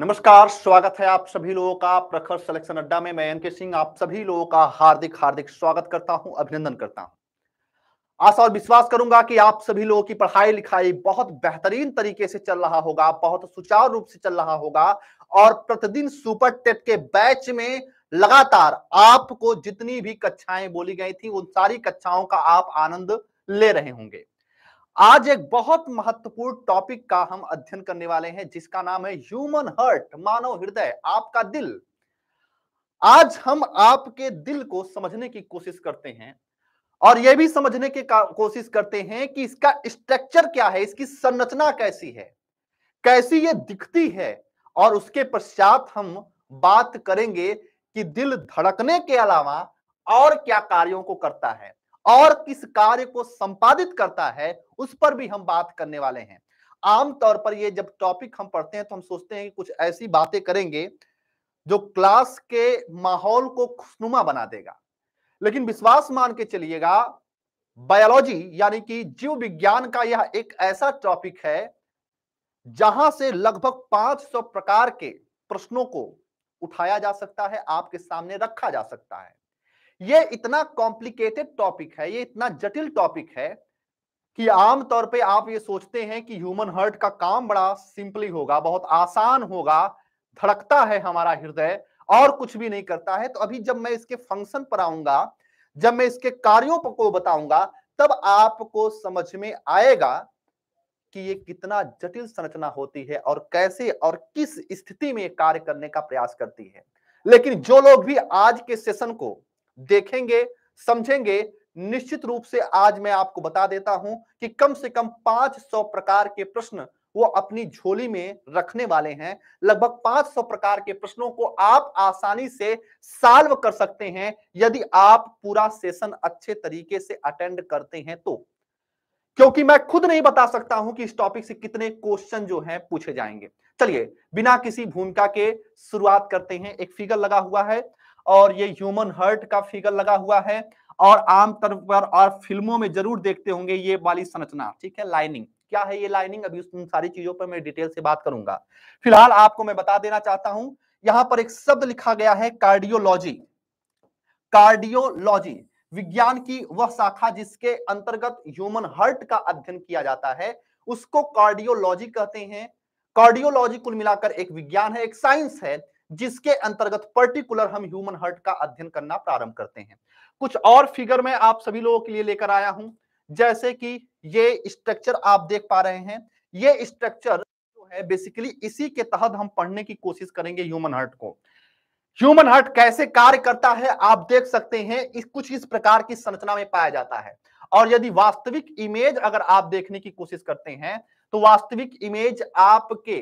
नमस्कार स्वागत है आप सभी लोगों का प्रखर सिलेक्शन अड्डा में मैं एनके सिंह आप सभी लोगों का हार्दिक हार्दिक स्वागत करता हूं अभिनंदन करता हूं आशा और विश्वास करूंगा कि आप सभी लोगों की पढ़ाई लिखाई बहुत बेहतरीन तरीके से चल रहा होगा बहुत सुचारू रूप से चल रहा होगा और प्रतिदिन सुपर टेट के बैच में लगातार आपको जितनी भी कक्षाएं बोली गई थी उन सारी कक्षाओं का आप आनंद ले रहे होंगे आज एक बहुत महत्वपूर्ण टॉपिक का हम अध्ययन करने वाले हैं जिसका नाम है ह्यूमन हर्ट मानव हृदय आपका दिल आज हम आपके दिल को समझने की कोशिश करते हैं और यह भी समझने की कोशिश करते हैं कि इसका स्ट्रक्चर क्या है इसकी संरचना कैसी है कैसी ये दिखती है और उसके पश्चात हम बात करेंगे कि दिल धड़कने के अलावा और क्या कार्यों को करता है और किस कार्य को संपादित करता है उस पर भी हम बात करने वाले हैं आमतौर पर ये जब टॉपिक हम पढ़ते हैं तो हम सोचते हैं कि कुछ ऐसी बातें करेंगे जो क्लास के माहौल को खुशनुमा बना देगा लेकिन विश्वास मान के चलिएगा बायोलॉजी यानी कि जीव विज्ञान का यह एक ऐसा टॉपिक है जहां से लगभग 500 प्रकार के प्रश्नों को उठाया जा सकता है आपके सामने रखा जा सकता है ये इतना कॉम्प्लिकेटेड टॉपिक है ये इतना जटिल टॉपिक है कि आमतौर पे आप ये सोचते हैं कि ह्यूमन हर्ट का काम बड़ा सिंपली होगा बहुत आसान होगा धड़कता है हमारा हृदय और कुछ भी नहीं करता है तो अभी जब मैं इसके फंक्शन पर आऊंगा जब मैं इसके कार्यों को बताऊंगा तब आपको समझ में आएगा कि ये कितना जटिल संरचना होती है और कैसे और किस स्थिति में कार्य करने का प्रयास करती है लेकिन जो लोग भी आज के सेशन को देखेंगे समझेंगे निश्चित रूप से आज मैं आपको बता देता हूं कि कम से कम 500 प्रकार के प्रश्न वो अपनी झोली में रखने वाले हैं लगभग 500 प्रकार के प्रश्नों को आप आसानी से सॉल्व कर सकते हैं यदि आप पूरा सेशन अच्छे तरीके से अटेंड करते हैं तो क्योंकि मैं खुद नहीं बता सकता हूं कि इस टॉपिक से कितने क्वेश्चन जो हैं पूछे जाएंगे चलिए बिना किसी भूमिका के शुरुआत करते हैं एक फिगर लगा हुआ है और ये ह्यूमन हर्ट का फिगर लगा हुआ है और आमतौर पर और फिल्मों में जरूर देखते होंगे ये वाली संरचना ठीक है लाइनिंग क्या है ये लाइनिंग अभी उस सारी चीजों पर मैं डिटेल से बात करूंगा फिलहाल आपको मैं बता देना चाहता हूं यहां पर एक शब्द लिखा गया है कार्डियोलॉजी कार्डियोलॉजी विज्ञान की वह शाखा जिसके अंतर्गत ह्यूमन हर्ट का अध्ययन किया जाता है उसको कार्डियोलॉजी कहते हैं कार्डियोलॉजी कुल मिलाकर एक विज्ञान है एक साइंस है जिसके अंतर्गत पर्टिकुलर हम ह्यूमन हर्ट का अध्ययन करना प्रारंभ करते हैं कुछ और फिगर में आप सभी लोगों के लिए लेकर आया हूं जैसे कि ये स्ट्रक्चर आप देख पा रहे हैं ये स्ट्रक्चर जो है बेसिकली इसी के तहत हम पढ़ने की कोशिश करेंगे ह्यूमन हर्ट को ह्यूमन हर्ट कैसे कार्य करता है आप देख सकते हैं इस कुछ इस प्रकार की संरचना में पाया जाता है और यदि वास्तविक इमेज अगर आप देखने की कोशिश करते हैं तो वास्तविक इमेज आपके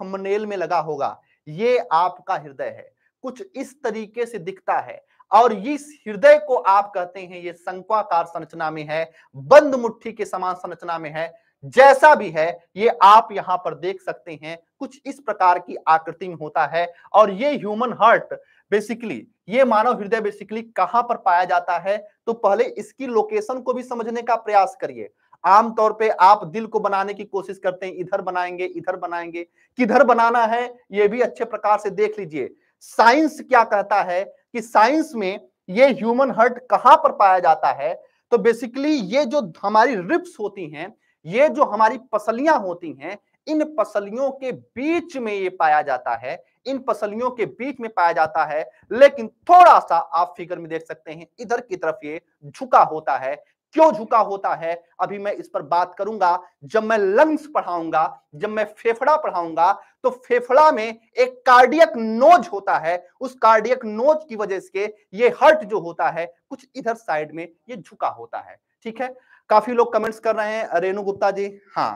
थंबनेल में लगा होगा ये आपका हृदय है कुछ इस तरीके से दिखता है और इस हृदय को आप कहते हैं ये संख्वाकार संरचना में है बंद मुट्ठी के समान संरचना में है जैसा भी है ये आप यहां पर देख सकते हैं कुछ इस प्रकार की आकृति में होता है और ये ह्यूमन हार्ट बेसिकली ये मानव हृदय बेसिकली कहाँ पर पाया जाता है तो पहले इसकी लोकेशन को भी समझने का प्रयास करिए आमतौर पे आप दिल को बनाने की कोशिश करते हैं इधर बनाएंगे इधर बनाएंगे किधर बनाना है ये भी अच्छे प्रकार से देख लीजिए साइंस क्या कहता है कि साइंस में ये ह्यूमन हर्ट कहां पर पाया जाता है तो बेसिकली ये जो हमारी रिप्स होती हैं ये जो हमारी पसलियां होती हैं इन पसलियों के बीच में ये पाया जाता है इन पसलियों के बीच में पाया जाता है लेकिन थोड़ा सा आप फिगर में देख सकते हैं इधर की तरफ ये झुका होता है क्यों झुका होता है अभी मैं इस पर बात करूंगा जब मैं लंग्स पढ़ाऊंगा जब मैं फेफड़ा पढ़ाऊंगा तो फेफड़ा में एक कार्डियक नोज होता है उस कार्डियक नोज की वजह से ये हर्ट जो होता है कुछ इधर साइड में ये झुका होता है ठीक है काफी लोग कमेंट्स कर रहे हैं रेणु गुप्ता जी हाँ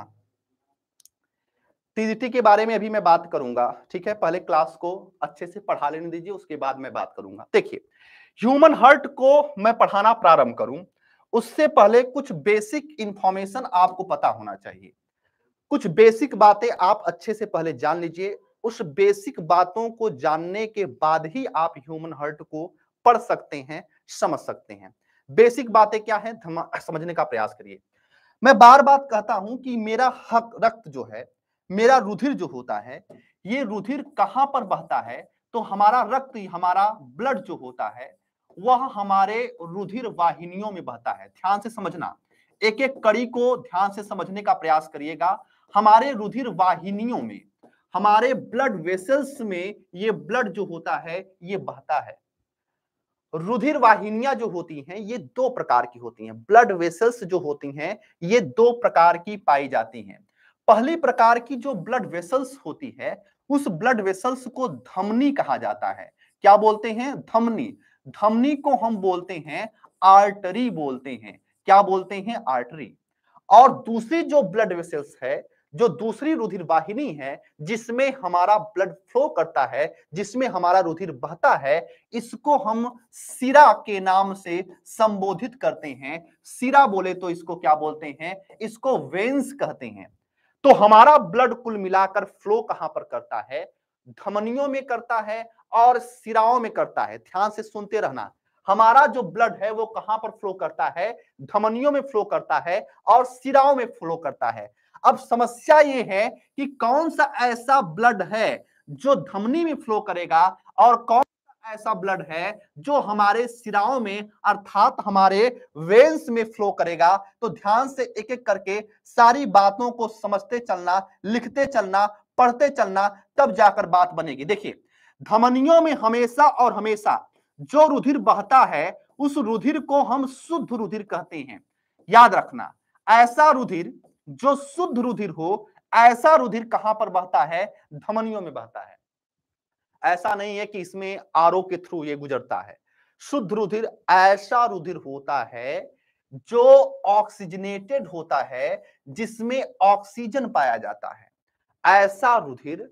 टीजीटी के बारे में अभी मैं बात करूंगा ठीक है पहले क्लास को अच्छे से पढ़ा लेने दीजिए उसके बाद मैं बात करूंगा देखिए ह्यूमन हर्ट को मैं पढ़ाना प्रारंभ करूं उससे पहले कुछ बेसिक इंफॉर्मेशन आपको पता होना चाहिए कुछ बेसिक बातें आप अच्छे से पहले जान लीजिए उस बेसिक बातों को जानने के बाद ही आप ह्यूमन हर्ट को पढ़ सकते हैं समझ सकते हैं बेसिक बातें क्या है समझने का प्रयास करिए मैं बार बार कहता हूं कि मेरा हक रक्त जो है मेरा रुधिर जो होता है ये रुधिर कहां पर बहता है तो हमारा रक्त हमारा ब्लड जो होता है वह हमारे रुधिर वाहिनियों में बहता है ध्यान से समझना एक एक कड़ी को ध्यान से समझने का प्रयास करिएगा हमारे रुधिर वाहिनियों में हमारे ब्लड वेसल्स में ये ब्लड जो होता है ये बहता है रुधिर वाहिनियां जो होती हैं ये दो प्रकार की होती हैं ब्लड वेसल्स जो होती हैं ये दो प्रकार की पाई जाती हैं पहली प्रकार की जो ब्लड वेसल्स होती है उस ब्लड वेसल्स को धमनी कहा जाता है क्या बोलते हैं धमनी धमनी को हम बोलते हैं आर्टरी बोलते हैं क्या बोलते हैं आर्टरी और दूसरी जो ब्लड वेसल्स है जो दूसरी रुधिर वाहिनी है जिसमें हमारा ब्लड फ्लो करता है जिसमें हमारा रुधिर बहता है इसको हम सिरा के नाम से संबोधित करते हैं सिरा बोले तो इसको क्या बोलते हैं इसको वेन्स कहते हैं तो हमारा ब्लड कुल मिलाकर फ्लो कहां पर करता है धमनियों में करता है और सिराओं में करता है ध्यान से सुनते रहना हमारा जो ब्लड है वो कहां पर फ्लो करता है धमनियों में फ्लो करता है और सिराओं में फ्लो करता है अब समस्या ये है कि कौन सा ऐसा ब्लड है जो धमनी में फ्लो करेगा और कौन सा ऐसा ब्लड है जो हमारे सिराओं में अर्थात हमारे वेन्स में फ्लो करेगा तो ध्यान से एक एक करके सारी बातों को समझते चलना लिखते चलना पढ़ते चलना तब जाकर बात बनेगी देखिए धमनियों में हमेशा और हमेशा जो रुधिर बहता है उस रुधिर को हम शुद्ध रुधिर कहते हैं याद रखना ऐसा रुधिर जो शुद्ध रुधिर हो ऐसा रुधिर कहां पर बहता है धमनियों में बहता है ऐसा नहीं है कि इसमें आरो के थ्रू ये गुजरता है शुद्ध रुधिर ऐसा रुधिर होता है जो ऑक्सीजनेटेड होता है जिसमें ऑक्सीजन पाया जाता है ऐसा रुधिर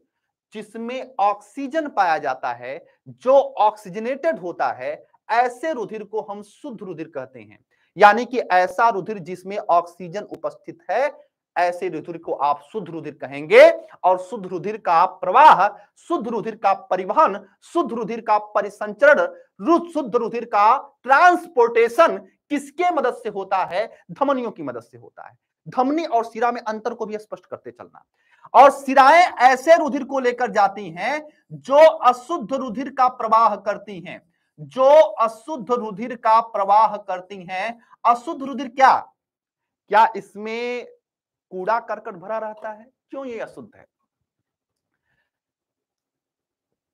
जिसमें ऑक्सीजन पाया जाता है जो ऑक्सीजनेटेड होता है ऐसे रुधिर को हम शुद्ध रुधिर कहते हैं यानी कि ऐसा रुधिर जिसमें ऑक्सीजन उपस्थित है ऐसे रुधिर को आप शुद्ध रुधिर कहेंगे और शुद्ध रुधिर का प्रवाह शुद्ध रुधिर का परिवहन शुद्ध रुधिर का परिसंचरण शुद्ध रुधिर का ट्रांसपोर्टेशन किसके मदद से होता है धमनियों की मदद से होता है धमनी और सिरा में अंतर को भी स्पष्ट करते चलना और सिराएं ऐसे रुधिर को लेकर जाती हैं जो अशुद्ध रुधिर का प्रवाह करती हैं जो अशुद्ध रुधिर का प्रवाह करती हैं अशुद्ध रुधिर क्या क्या इसमें कूड़ा करकट भरा रहता है क्यों ये अशुद्ध है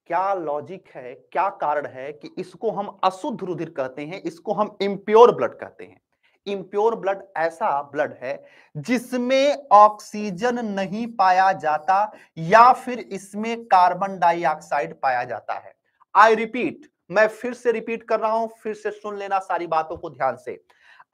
क्या लॉजिक है क्या कारण है कि इसको हम अशुद्ध रुधिर कहते हैं इसको हम इम्प्योर ब्लड कहते हैं इम्प्योर ब्लड ऐसा ब्लड है जिसमें ऑक्सीजन नहीं पाया जाता या फिर इसमें कार्बन डाइऑक्साइड पाया जाता है आई रिपीट मैं फिर से रिपीट कर रहा हूं फिर से सुन लेना सारी बातों को ध्यान से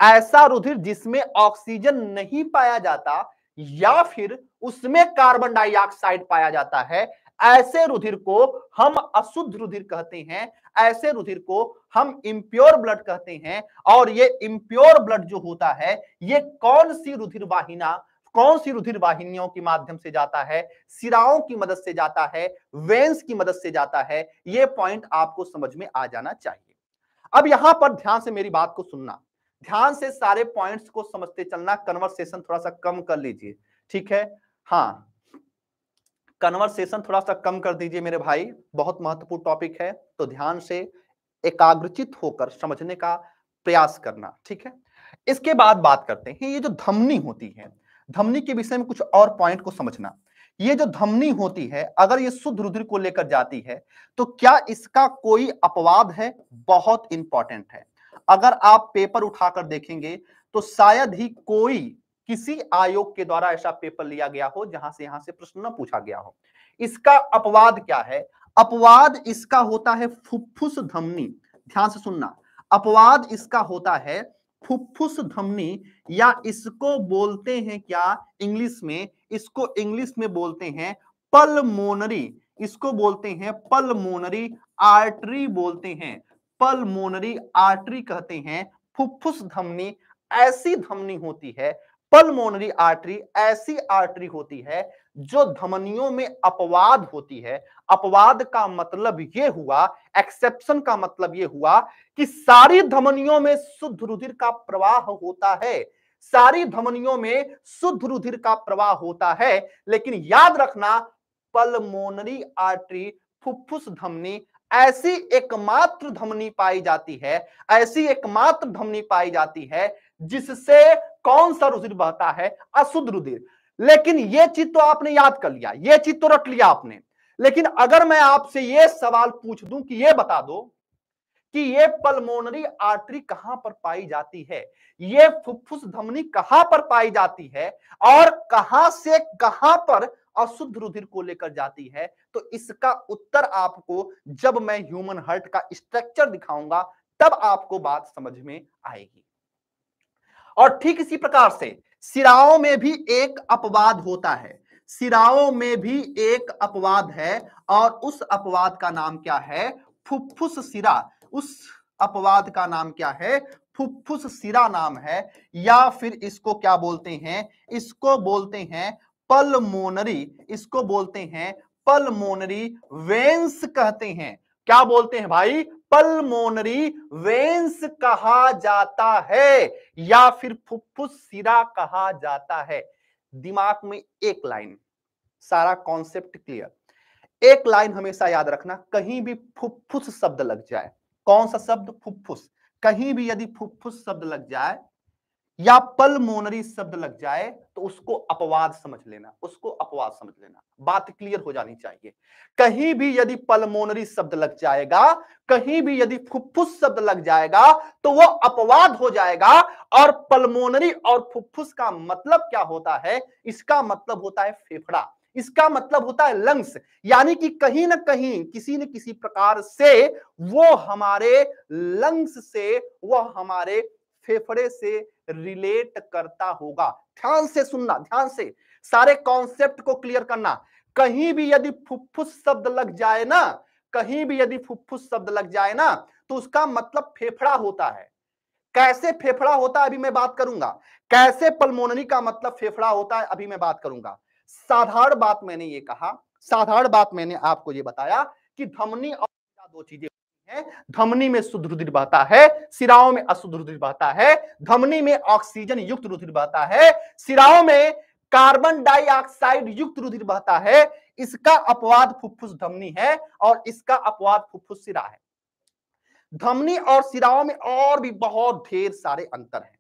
ऐसा रुधिर जिसमें ऑक्सीजन नहीं पाया जाता या फिर उसमें कार्बन डाइऑक्साइड पाया जाता है ऐसे रुधिर को हम अशुद्ध रुधिर कहते हैं ऐसे रुधिर को हम इम्प्योर ब्लड कहते हैं और ये इम्प्योर ब्लड जो होता है ये कौन सी रुधिर वाहिना कौन सी रुधिर वाहिनियों के माध्यम से जाता है सिराओं की मदद से जाता है वेंस की मदद से जाता है ये पॉइंट आपको समझ में आ जाना चाहिए अब यहां पर ध्यान से मेरी बात को सुनना ध्यान से सारे पॉइंट्स को समझते चलना कन्वर्सेशन थोड़ा सा कम कर लीजिए ठीक है हाँ कन्वर्सेशन थोड़ा सा कम कर दीजिए मेरे भाई बहुत महत्वपूर्ण टॉपिक है तो ध्यान से एकाग्रचित होकर समझने का प्रयास करना ठीक है इसके बाद बात करते हैं ये जो धमनी होती है धमनी के विषय में कुछ और पॉइंट को समझना ये जो धमनी होती है अगर ये शुद्ध रुद्र को लेकर जाती है तो क्या इसका कोई अपवाद है बहुत इंपॉर्टेंट है अगर आप पेपर उठाकर देखेंगे तो शायद ही कोई किसी आयोग के द्वारा ऐसा पेपर लिया गया हो जहां से यहां से प्रश्न न पूछा गया हो इसका अपवाद क्या है अपवाद इसका होता है फुफ्फुस धमनी ध्यान से सुनना अपवाद इसका होता है फुफ्फुस धमनी या इसको बोलते हैं क्या इंग्लिश में इसको इंग्लिश में बोलते हैं पल्मोनरी इसको बोलते हैं पल्मोनरी आर्टरी बोलते हैं पल्मोनरी आर्टरी कहते हैं फुफ्फुस धमनी ऐसी धमनी होती है पल्मोनरी आर्टरी ऐसी आर्टरी होती है जो धमनियों में अपवाद होती है अपवाद का मतलब यह हुआ एक्सेप्शन का मतलब यह हुआ कि सारी धमनियों में शुद्ध रुधिर का प्रवाह होता है सारी धमनियों में शुद्ध रुधिर का प्रवाह होता है लेकिन याद रखना पल्मोनरी आर्टरी फुफ्फुस धमनी ऐसी एकमात्र धमनी पाई जाती है ऐसी एकमात्र धमनी पाई जाती है जिससे कौन सा रुधिर बहता है अशुद्ध रुधिर लेकिन ये चीज तो आपने याद कर लिया ये चीज तो रट लिया आपने लेकिन अगर मैं आपसे ये सवाल पूछ दूं कि ये बता दो कि ये पल्मोनरी आर्टरी कहां पर पाई जाती है ये फुफ्फुस धमनी कहां पर पाई जाती है और कहां से कहां पर अशुद्ध रुधिर को लेकर जाती है तो इसका उत्तर आपको जब मैं ह्यूमन हर्ट का स्ट्रक्चर दिखाऊंगा तब आपको बात समझ में आएगी और ठीक इसी प्रकार से सिराओं में भी एक अपवाद होता है सिराओं में भी एक अपवाद है और उस अपवाद का नाम क्या है फुफ्फुस सिरा उस अपवाद का नाम क्या है फुफ्फुस सिरा नाम है या फिर इसको क्या बोलते हैं इसको बोलते हैं पलमोनरी इसको बोलते हैं पलमोनरी वेंस कहते हैं क्या बोलते हैं भाई पल्मोनरी वेंस कहा जाता है या फिर फुफ्फुस सिरा कहा जाता है दिमाग में एक लाइन सारा कॉन्सेप्ट क्लियर एक लाइन हमेशा याद रखना कहीं भी फुफ्फुस शब्द लग जाए कौन सा शब्द फुफ्फुस कहीं भी यदि फुफ्फुस शब्द लग जाए या पलमोनरी शब्द लग जाए तो उसको अपवाद समझ लेना उसको अपवाद समझ लेना बात क्लियर हो जानी चाहिए कहीं भी यदि पलमोनरी शब्द लग जाएगा कहीं भी यदि फुफ्फुस शब्द लग जाएगा तो वो अपवाद हो जाएगा और पलमोनरी और फुफ्फुस का मतलब क्या होता है इसका मतलब होता है फेफड़ा इसका मतलब होता है लंग्स यानी कि कहीं ना कहीं किसी न किसी प्रकार से वो हमारे लंग्स से वह हमारे फेफड़े से रिलेट करता होगा ध्यान से सुनना ध्यान से सारे कॉन्सेप्ट को क्लियर करना कहीं भी यदि फुफ्फुस शब्द लग जाए ना कहीं भी यदि फुफ्फुस शब्द लग जाए ना तो उसका मतलब फेफड़ा होता है कैसे फेफड़ा होता है अभी मैं बात करूंगा कैसे पलमोनरी का मतलब फेफड़ा होता है अभी मैं बात करूंगा साधारण बात मैंने ये कहा साधारण बात मैंने आपको ये बताया कि धमनी और दो चीजें धमनी में शुद्ध रुधिर बहता है सिराओं में अशुद्ध रुधिर बहता है धमनी में ऑक्सीजन युक्त रुधिर बहता है सिराओं में कार्बन डाइऑक्साइड युक्त रुधिर बहता है इसका अपवाद फुफ्फुस धमनी है और इसका अपवाद फुफ्फुस सिरा है धमनी और सिराओं में और भी बहुत ढेर सारे अंतर हैं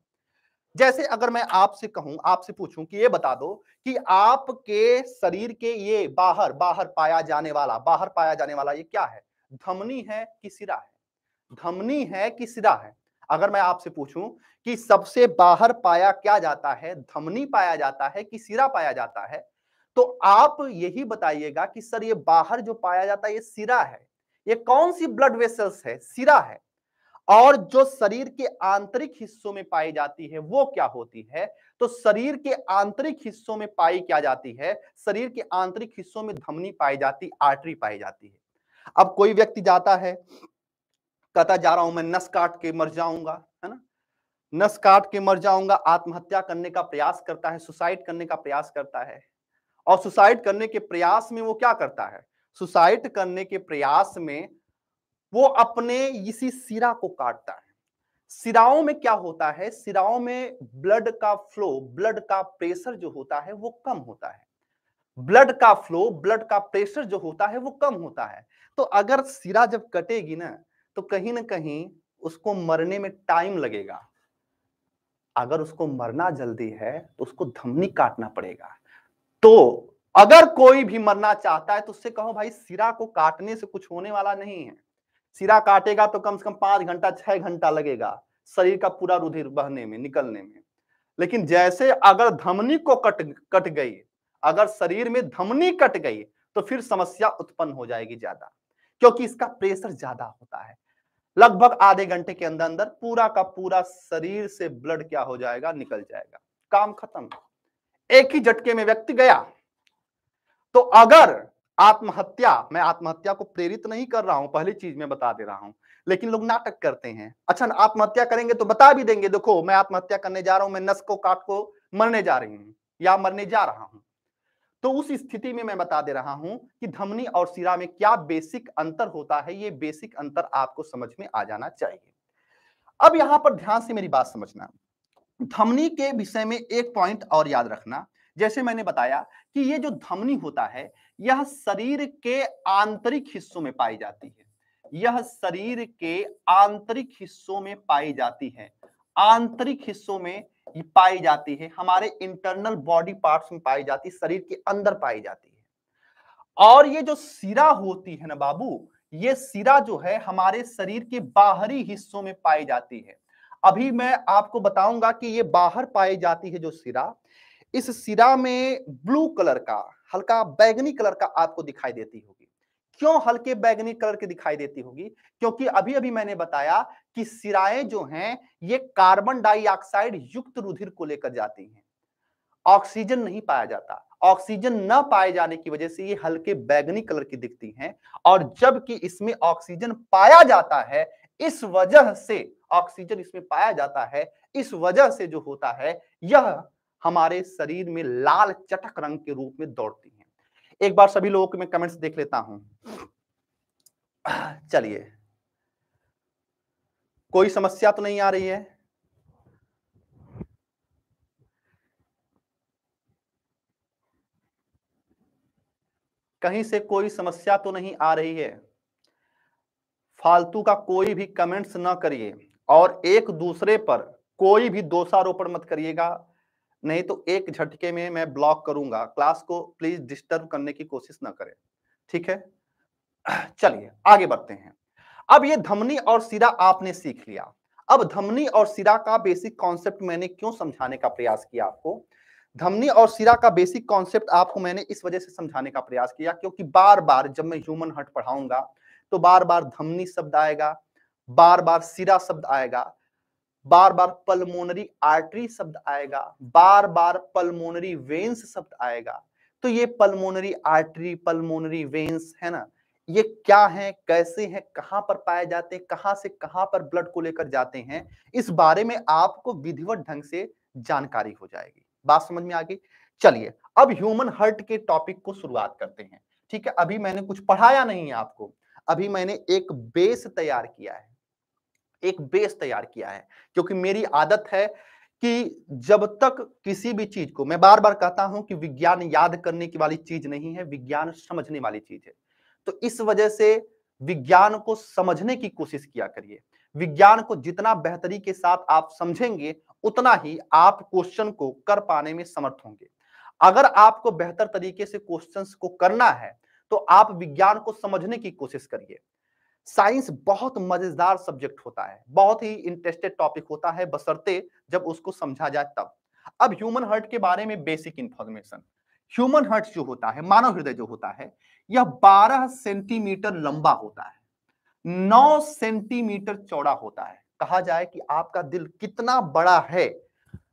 जैसे अगर मैं आपसे कहूं आपसे पूछूं कि ये बता दो कि आपके शरीर के ये बाहर बाहर पाया जाने वाला बाहर पाया जाने वाला ये क्या है धमनी है कि सिरा है धमनी है कि सिरा है अगर मैं आपसे पूछूं कि सबसे बाहर पाया क्या जाता है धमनी पाया जाता है कि सिरा पाया जाता है तो आप यही बताइएगा कि सर ये बाहर जो पाया जाता है ये सिरा है ये कौन सी ब्लड वेसल्स है सिरा है और जो शरीर के आंतरिक हिस्सों में पाई जाती है वो क्या होती है तो शरीर के आंतरिक हिस्सों में पाई क्या जाती है शरीर के आंतरिक हिस्सों में धमनी पाई जाती आर्टरी पाई जाती है अब कोई व्यक्ति जाता है कहता जा रहा हूं मैं नस काट के मर जाऊंगा है ना नस काट के मर जाऊंगा आत्महत्या करने का प्रयास करता है सुसाइड करने का प्रयास करता है और सुसाइड करने के प्रयास में वो क्या करता है सुसाइड करने के प्रयास में वो अपने इसी सिरा को काटता है सिराओं में क्या होता है सिराओं में ब्लड का फ्लो ब्लड का प्रेशर जो होता है वो कम होता है ब्लड का फ्लो ब्लड का प्रेशर जो होता है वो कम होता है तो अगर सिरा जब कटेगी ना तो कहीं ना कहीं उसको मरने में टाइम लगेगा अगर उसको मरना जल्दी है तो उसको धमनी काटना पड़ेगा तो अगर कोई भी मरना चाहता है तो उससे कहो भाई सिरा को काटने से कुछ होने वाला नहीं है सिरा काटेगा तो कम से कम पांच घंटा छह घंटा लगेगा शरीर का पूरा रुधिर बहने में निकलने में लेकिन जैसे अगर धमनी को कट कट गई अगर शरीर में धमनी कट गई तो फिर समस्या उत्पन्न हो जाएगी ज्यादा क्योंकि इसका प्रेशर ज्यादा होता है लगभग आधे घंटे के अंदर अंदर पूरा का पूरा शरीर से ब्लड क्या हो जाएगा निकल जाएगा काम खत्म एक ही झटके में व्यक्ति गया तो अगर आत्महत्या मैं आत्महत्या को प्रेरित नहीं कर रहा हूं पहली चीज में बता दे रहा हूं लेकिन लोग नाटक करते हैं अच्छा आत्महत्या करेंगे तो बता भी देंगे देखो मैं आत्महत्या करने जा रहा हूं मैं नस को काट को मरने जा रही हूं या मरने जा रहा हूं तो उस स्थिति में मैं बता दे रहा हूं कि धमनी और सिरा में क्या बेसिक अंतर होता है ये बेसिक अंतर आपको समझ में आ जाना चाहिए अब यहां पर ध्यान से मेरी बात समझना धमनी के विषय में एक पॉइंट और याद रखना जैसे मैंने बताया कि ये जो धमनी होता है यह शरीर के आंतरिक हिस्सों में पाई जाती है यह शरीर के आंतरिक हिस्सों में पाई जाती है आंतरिक हिस्सों में ये पाई जाती है हमारे इंटरनल बॉडी पार्ट्स में पाई जाती है शरीर के अंदर पाई जाती है और ये जो सिरा होती है ना बाबू ये सिरा जो है हमारे शरीर के बाहरी हिस्सों में पाई जाती है अभी मैं आपको बताऊंगा कि ये बाहर पाई जाती है जो सिरा इस सिरा में ब्लू कलर का हल्का बैगनी कलर का आपको दिखाई देती होगी क्यों हल्के बैगनी कलर की दिखाई देती होगी क्योंकि अभी अभी मैंने बताया कि सिराए जो हैं ये कार्बन डाइऑक्साइड युक्त रुधिर को लेकर जाती हैं ऑक्सीजन नहीं पाया जाता ऑक्सीजन न पाए जाने की वजह से ये हल्के बैगनी कलर की दिखती हैं और जबकि इसमें ऑक्सीजन पाया जाता है इस वजह से ऑक्सीजन इसमें पाया जाता है इस वजह से जो होता है यह हमारे शरीर में लाल चटक रंग के रूप में दौड़ती है एक बार सभी लोगों के मैं कमेंट्स देख लेता हूं चलिए कोई समस्या तो नहीं आ रही है कहीं से कोई समस्या तो नहीं आ रही है फालतू का कोई भी कमेंट्स ना करिए और एक दूसरे पर कोई भी दोषारोपण मत करिएगा नहीं तो एक झटके में मैं ब्लॉक करूंगा क्लास को प्लीज डिस्टर्ब करने की कोशिश ना करें ठीक है चलिए आगे बढ़ते हैं अब ये धमनी और सिरा आपने सीख लिया अब धमनी और सिरा का बेसिक कॉन्सेप्ट मैंने क्यों समझाने का प्रयास किया आपको धमनी और सिरा का बेसिक कॉन्सेप्ट आपको मैंने इस वजह से समझाने का प्रयास किया क्योंकि बार बार जब मैं ह्यूमन हर्ट पढ़ाऊंगा तो बार बार धमनी शब्द आएगा बार बार सिरा शब्द आएगा बार बार पल्मोनरी आर्टरी शब्द आएगा बार बार पल्मोनरी वेन्स शब्द आएगा तो ये पल्मोनरी आर्टरी पल्मोनरी वेन्स है ना ये क्या है कैसे है कहां पर पाए जाते हैं कहां से कहां पर ब्लड को लेकर जाते हैं इस बारे में आपको विधिवत ढंग से जानकारी हो जाएगी बात समझ में आ गई चलिए अब ह्यूमन हर्ट के टॉपिक को शुरुआत करते हैं ठीक है अभी मैंने कुछ पढ़ाया नहीं है आपको अभी मैंने एक बेस तैयार किया है एक बेस तैयार किया है क्योंकि मेरी आदत है कि जब तक किसी भी चीज को मैं बार बार कहता हूं कि विज्ञान याद करने की वाली चीज नहीं है विज्ञान समझने वाली चीज है तो इस वजह से विज्ञान को समझने की कोशिश किया करिए विज्ञान को जितना बेहतरी के साथ आप समझेंगे उतना ही आप क्वेश्चन को कर पाने में समर्थ होंगे अगर आपको बेहतर तरीके से क्वेश्चंस को करना है तो आप विज्ञान को समझने की कोशिश करिए साइंस बहुत मजेदार सब्जेक्ट होता है बहुत ही इंटरेस्टेड टॉपिक होता है बसरते जब उसको समझा जाए तब अब ह्यूमन हर्ट के बारे में बेसिक इंफॉर्मेशन ह्यूमन हर्ट जो होता है मानव हृदय जो होता है यह 12 सेंटीमीटर लंबा होता है 9 सेंटीमीटर चौड़ा होता है कहा जाए कि आपका दिल कितना बड़ा है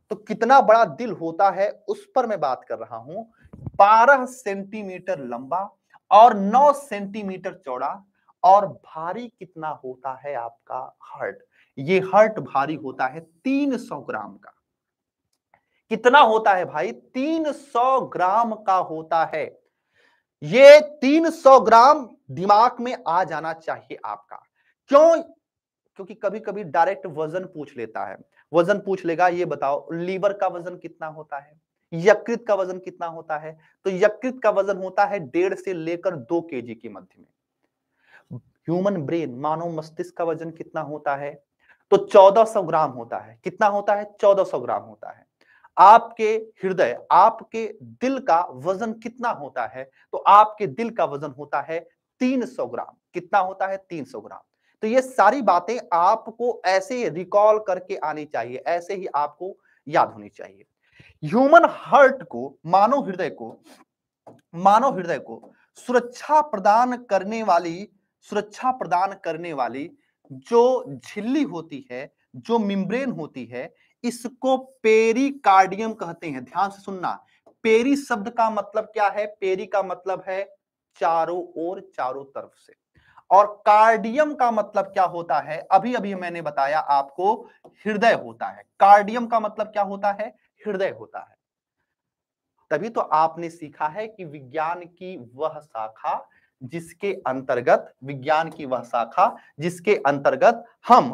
तो कितना बड़ा दिल होता है उस पर मैं बात कर रहा हूं 12 सेंटीमीटर लंबा और 9 सेंटीमीटर चौड़ा और भारी कितना होता है आपका हर्ट ये हर्ट भारी होता है 300 ग्राम का कितना होता है भाई 300 ग्राम का होता है ये 300 ग्राम दिमाग में आ जाना चाहिए आपका क्यों क्योंकि कभी कभी डायरेक्ट वजन पूछ लेता है वजन पूछ लेगा ये बताओ लीवर का वजन कितना होता है यकृत का वजन कितना होता है तो यकृत का वजन होता है डेढ़ से लेकर दो के जी के मध्य में ह्यूमन ब्रेन मानव मस्तिष्क का वजन कितना होता है तो 1400 ग्राम होता है कितना होता है 1400 ग्राम होता है आपके हृदय आपके दिल का वजन कितना होता है तो आपके दिल का वजन होता है 300 ग्राम कितना होता है 300 ग्राम तो ये सारी बातें आपको ऐसे रिकॉल करके आनी चाहिए ऐसे ही आपको याद होनी चाहिए ह्यूमन हार्ट को मानव हृदय को मानव हृदय को सुरक्षा प्रदान करने वाली सुरक्षा प्रदान करने वाली जो झिल्ली होती है जो मिम्ब्रेन होती है इसको पेरिकार्डियम कहते हैं ध्यान से सुनना पेरी शब्द का मतलब क्या है पेरी का मतलब है चारों ओर चारों तरफ से और कार्डियम का मतलब क्या होता है अभी अभी मैंने बताया आपको हृदय होता है कार्डियम का मतलब क्या होता है हृदय होता है तभी तो आपने सीखा है कि विज्ञान की वह शाखा जिसके अंतर्गत विज्ञान की वह शाखा जिसके अंतर्गत हम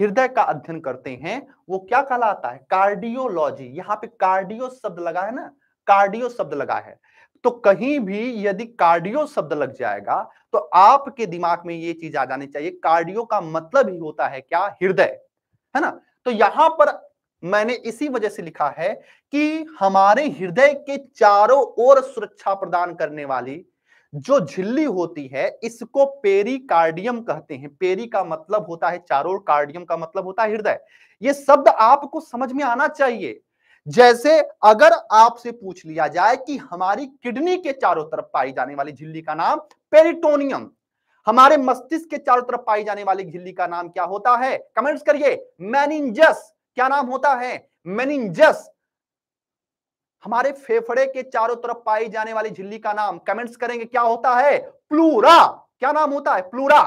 हृदय का अध्ययन करते हैं वो क्या कहलाता है कार्डियोलॉजी यहाँ पे कार्डियो शब्द लगा है ना कार्डियो शब्द लगा है तो कहीं भी यदि कार्डियो शब्द लग जाएगा तो आपके दिमाग में ये चीज आ जानी चाहिए कार्डियो का मतलब ही होता है क्या हृदय है ना तो यहां पर मैंने इसी वजह से लिखा है कि हमारे हृदय के चारों ओर सुरक्षा प्रदान करने वाली जो झिल्ली होती है इसको पेरिकार्डियम कहते हैं पेरी का मतलब होता है चारों कार्डियम का मतलब होता है हृदय ये शब्द आपको समझ में आना चाहिए जैसे अगर आपसे पूछ लिया जाए कि हमारी किडनी के चारों तरफ पाई जाने वाली झिल्ली का नाम पेरिटोनियम हमारे मस्तिष्क के चारों तरफ पाई जाने वाली झिल्ली का नाम क्या होता है कमेंट्स करिए मैनिंजस क्या नाम होता है मैनिंजस हमारे फेफड़े के चारों तरफ पाई जाने वाली झिल्ली का नाम कमेंट्स करेंगे क्या होता है प्लूरा क्या नाम होता है प्लूरा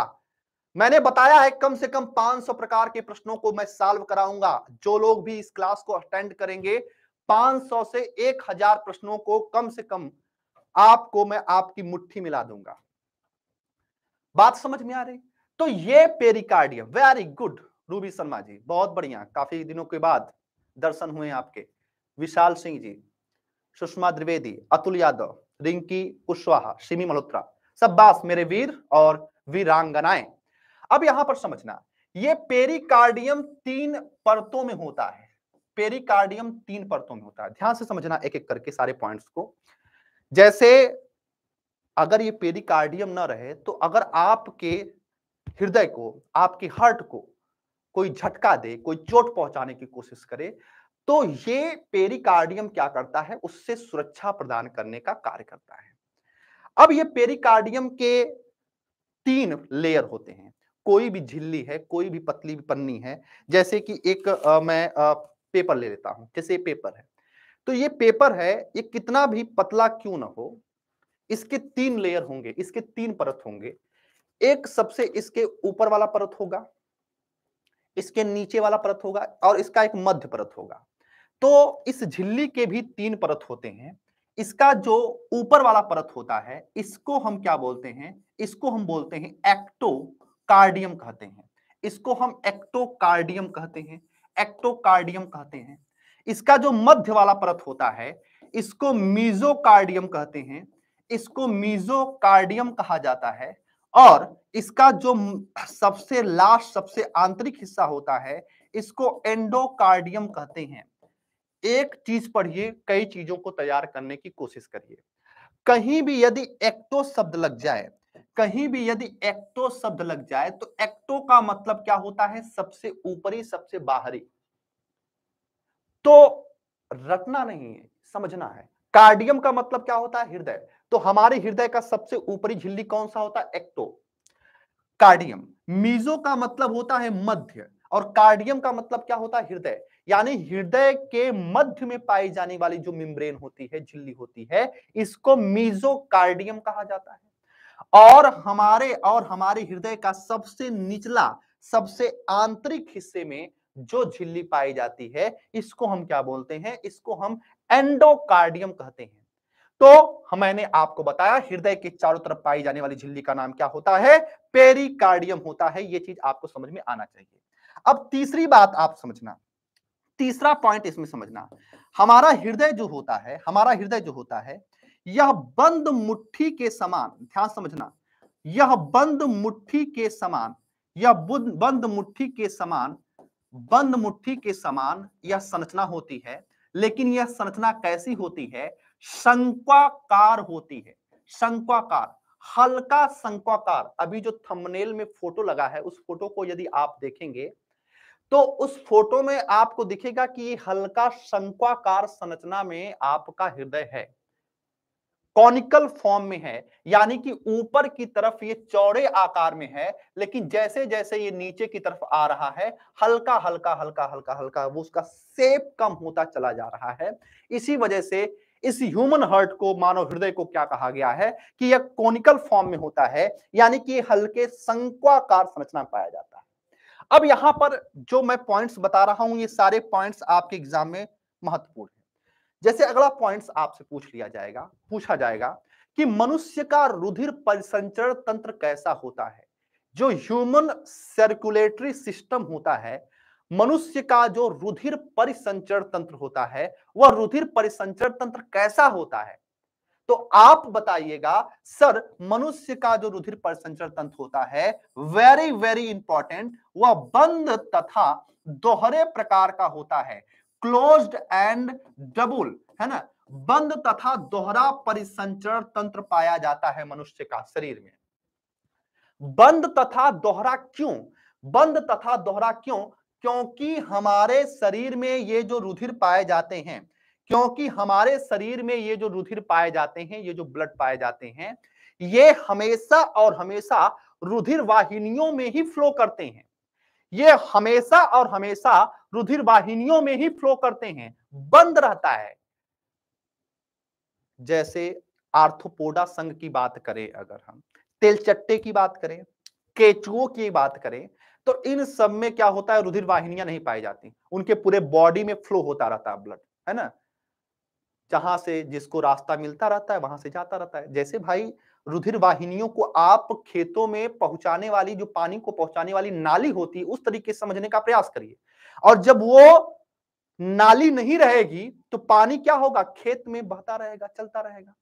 मैंने बताया है कम से कम 500 प्रकार के प्रश्नों को मैं सॉल्व कराऊंगा जो लोग भी इस क्लास को अटेंड करेंगे 500 से 1000 प्रश्नों को कम से कम आपको मैं आपकी मुट्ठी मिला दूंगा बात समझ में आ रही तो ये pericardium very good Ruby Sharma ji बहुत बढ़िया काफी दिनों के बाद दर्शन हुए आपके विशाल सिंह जी सुषमा द्विवेदी अतुल यादव रिंकी कुशवाहा सिमी मल्होत्रा शब्बास मेरे वीर और वीरांगनाएं अब यहां पर समझना ये पेरिकार्डियम तीन परतों में होता है पेरिकार्डियम तीन परतों में होता है ध्यान से समझना एक एक करके सारे पॉइंट्स को जैसे अगर ये पेरिकार्डियम ना रहे तो अगर आपके हृदय को आपके हार्ट को कोई झटका दे कोई चोट पहुंचाने की कोशिश करे तो ये पेरिकार्डियम क्या करता है उससे सुरक्षा प्रदान करने का कार्य करता है अब ये पेरिकार्डियम के तीन लेयर होते हैं कोई भी झिल्ली है कोई भी पतली पन्नी है जैसे कि एक आ, मैं आ, पेपर ले लेता हूं जैसे पेपर है तो ये पेपर है ये कितना भी पतला क्यों ना हो इसके तीन लेयर होंगे इसके तीन परत होंगे एक सबसे इसके ऊपर वाला परत होगा इसके नीचे वाला परत होगा और इसका एक मध्य परत होगा तो इस झिल्ली के भी तीन परत होते हैं इसका जो ऊपर वाला परत होता है इसको हम क्या बोलते हैं इसको हम बोलते हैं एक्टोकार्डियम कहते हैं इसको हम एक्टोकार्डियम कहते हैं एक्टोकार्डियम कहते हैं इसका जो मध्य वाला परत होता है इसको मीजोकार्डियम कहते हैं इसको मीजोकार्डियम कहा जाता है और इसका जो सबसे लास्ट सबसे आंतरिक हिस्सा होता है इसको एंडोकार्डियम कहते हैं एक चीज पढ़िए कई चीजों को तैयार करने की कोशिश करिए कहीं भी यदि एक्टो शब्द लग जाए कहीं भी यदि एक्टो शब्द लग जाए तो एक्टो का मतलब क्या होता है सबसे ऊपरी सबसे बाहरी तो रटना नहीं है समझना है कार्डियम का मतलब क्या होता है हृदय तो हमारे हृदय का सबसे ऊपरी झिल्ली कौन सा होता है एक्टो कार्डियम मीजो का मतलब होता है मध्य और कार्डियम का मतलब क्या होता है हृदय यानी हृदय के मध्य में पाई जाने वाली जो मिम्ब्रेन होती है झिल्ली होती है इसको मीजोकार्डियम कहा जाता है और हमारे और हमारे हृदय का सबसे निचला सबसे आंतरिक हिस्से में जो झिल्ली पाई जाती है इसको हम क्या बोलते हैं इसको हम एंडोकार्डियम कहते हैं तो मैंने आपको बताया हृदय के चारों तरफ पाई जाने वाली झिल्ली का नाम क्या होता है पेरिकार्डियम होता है ये चीज आपको समझ में आना चाहिए अब तीसरी बात आप समझना तीसरा पॉइंट इसमें समझना हमारा हृदय जो होता है हमारा हृदय जो होता है यह बंद मुट्ठी के समान ध्यान समझना यह बंद मुट्ठी के समान यह बंद मुट्ठी के समान बंद मुट्ठी के समान यह संरचना होती है लेकिन यह संरचना कैसी होती है शंक्वाकार होती है शंक्वाकार हल्का शंक्वाकार अभी जो थंबनेल में फोटो लगा है उस फोटो को यदि आप देखेंगे तो उस फोटो में आपको दिखेगा कि हल्का शंक्वाकार संरचना में आपका हृदय है कॉनिकल फॉर्म में है यानी कि ऊपर की तरफ ये चौड़े आकार में है लेकिन जैसे जैसे ये नीचे की तरफ आ रहा है हल्का हल्का हल्का हल्का हल्का वो उसका सेप कम होता चला जा रहा है इसी वजह से इस ह्यूमन हर्ट को मानव हृदय को क्या कहा गया है कि यह कॉनिकल फॉर्म में होता है यानी कि हल्के संक्वाकार संरचना पाया जाता है अब यहां पर जो मैं पॉइंट्स बता रहा हूं ये सारे पॉइंट्स आपके एग्जाम में महत्वपूर्ण है जैसे अगला पॉइंट्स आपसे पूछ लिया जाएगा पूछा जाएगा कि मनुष्य का रुधिर परिसंचरण तंत्र कैसा होता है जो ह्यूमन सर्कुलेटरी सिस्टम होता है मनुष्य का जो रुधिर परिसंचरण तंत्र होता है वह रुधिर परिसंचरण तंत्र कैसा होता है तो आप बताइएगा सर मनुष्य का जो रुधिर परिसंचरण तंत्र होता है वेरी वेरी इंपॉर्टेंट वह बंद तथा दोहरे प्रकार का होता है क्लोज्ड एंड डबल है ना बंद तथा दोहरा परिसंचरण तंत्र पाया जाता है मनुष्य का शरीर में बंद तथा दोहरा क्यों बंद तथा दोहरा क्यों क्योंकि हमारे शरीर में ये जो रुधिर पाए जाते हैं क्योंकि हमारे शरीर में ये जो रुधिर पाए जाते हैं ये जो ब्लड पाए जाते हैं ये हमेशा और हमेशा रुधिर वाहिनियों में ही फ्लो करते हैं ये हमेशा और हमेशा रुधिर वाहिनियों में ही फ्लो करते हैं बंद रहता है जैसे आर्थोपोडा संघ की बात करें अगर हम तेलचट्टे की बात करें केचुओं की बात करें तो इन सब में क्या होता है रुधिर वाहिनियां नहीं पाई जाती उनके पूरे बॉडी में फ्लो होता रहता है ब्लड है ना जहां से जिसको रास्ता मिलता रहता है वहां से जाता रहता है जैसे भाई रुधिर वाहिनियों को आप खेतों में पहुंचाने वाली जो पानी को पहुंचाने वाली नाली होती है उस तरीके से समझने का प्रयास करिए और जब वो नाली नहीं रहेगी तो पानी क्या होगा खेत में बहता रहेगा चलता रहेगा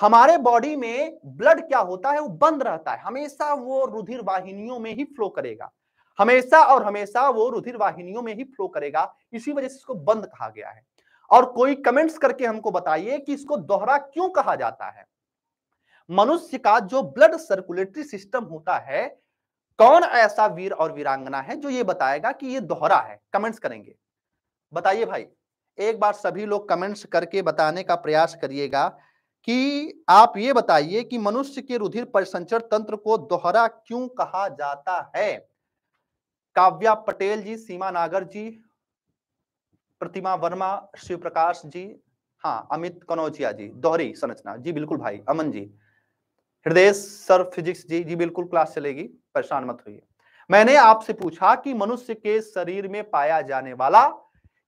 हमारे बॉडी में ब्लड क्या होता है वो बंद रहता है हमेशा वो रुधिर वाहिनियों में ही फ्लो करेगा हमेशा और हमेशा वो रुधिर वाहिनियों में ही फ्लो करेगा इसी वजह से इसको बंद कहा गया है और कोई कमेंट्स करके हमको बताइए कि इसको दोहरा क्यों कहा जाता है मनुष्य का जो ब्लड सर्कुलेटरी सिस्टम होता है कौन ऐसा वीर और वीरांगना है जो ये बताएगा कि ये दोहरा है कमेंट्स करेंगे बताइए भाई एक बार सभी लोग कमेंट्स करके बताने का प्रयास करिएगा कि आप ये बताइए कि मनुष्य के रुधिर परिसंचर तंत्र को दोहरा क्यों कहा जाता है काव्या पटेल जी सीमा नागर जी प्रतिमा वर्मा शिव प्रकाश जी हाँ अमित कनौजिया जी दोहरी संरचना जी बिल्कुल भाई अमन जी हृदय सर फिजिक्स जी जी बिल्कुल क्लास चलेगी परेशान मत होइए मैंने आपसे पूछा कि मनुष्य के शरीर में पाया जाने वाला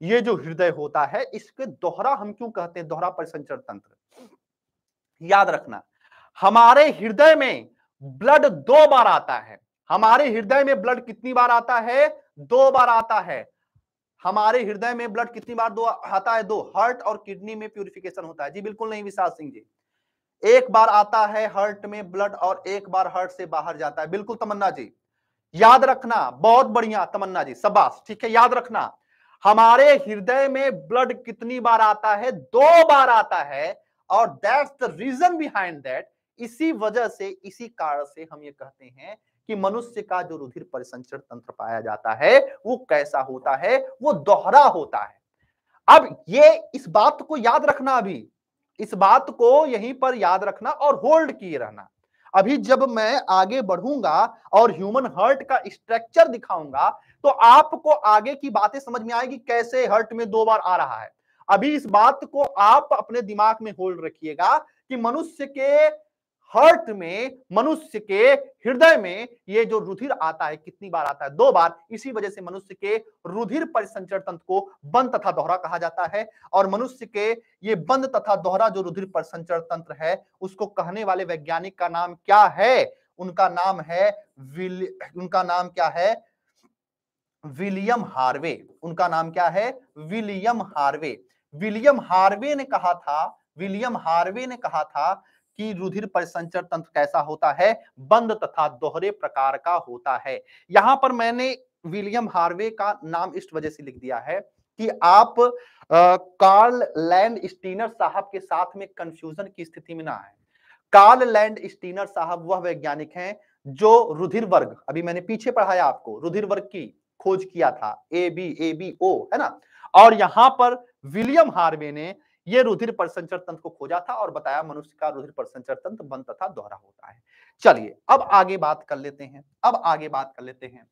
ये जो हृदय होता है इसके दोहरा हम क्यों कहते हैं दोहरा परिसंचरण तंत्र याद रखना हमारे हृदय में ब्लड दो बार आता है हमारे हृदय में ब्लड कितनी बार आता है दो बार आता है हमारे हृदय में ब्लड कितनी बार दो आता है दो हार्ट और किडनी में प्यूरिफिकेशन होता है जी बिल्कुल नहीं विशाल सिंह जी एक बार आता है हार्ट में ब्लड और एक बार हार्ट से बाहर जाता है बिल्कुल तमन्ना जी याद रखना बहुत बढ़िया तमन्ना जी सबास ठीक है याद रखना हमारे हृदय में ब्लड कितनी बार आता है दो बार आता है और that's the reason behind that इसी वजह से इसी कारण से हम ये कहते हैं कि मनुष्य का जो रुधिर परिसंचरण तंत्र पाया जाता है वो कैसा होता है वो दोहरा होता है अब ये इस बात को याद रखना अभी इस बात को यहीं पर याद रखना और होल्ड किए रहना अभी जब मैं आगे बढ़ूंगा और ह्यूमन हर्ट का स्ट्रक्चर दिखाऊंगा तो आपको आगे की बातें समझ में आएगी कैसे हर्ट में दो बार आ रहा है अभी इस बात को आप अपने दिमाग में होल्ड रखिएगा कि मनुष्य के हर्ट में मनुष्य के हृदय में ये जो रुधिर आता है कितनी बार आता है दो बार इसी वजह से मनुष्य के रुधिर परिसंचरण तंत्र को बंद तथा दोहरा कहा जाता है और मनुष्य के ये बंद तथा दोहरा जो रुधिर परिसंचरण तंत्र है उसको कहने वाले वैज्ञानिक का नाम क्या है उनका नाम है विल उनका नाम क्या है विलियम हार्वे उनका नाम क्या है विलियम हार्वे विलियम हार्वे ने कहा था विलियम हार्वे ने कहा था कि रुधिर परिसंचर तंत्र कैसा होता है बंद तथा दोहरे प्रकार का होता है यहां पर मैंने विलियम हार्वे का नाम इस वजह से लिख दिया है कि आप कार्ल लैंड स्टीनर साहब के साथ में कंफ्यूजन की स्थिति में ना आए कार्ल लैंड स्टीनर साहब वह वैज्ञानिक हैं जो रुधिर वर्ग अभी मैंने पीछे पढ़ाया आपको रुधिर वर्ग की खोज किया था A B A B O है ना और यहां पर विलियम हार्वे ने ये रुधिर प्रसंचर तंत्र को खोजा था और बताया मनुष्य का रुधिर प्रसंचर तंत्र बंद तथा दोहरा होता है चलिए अब आगे बात कर लेते हैं अब आगे बात कर लेते हैं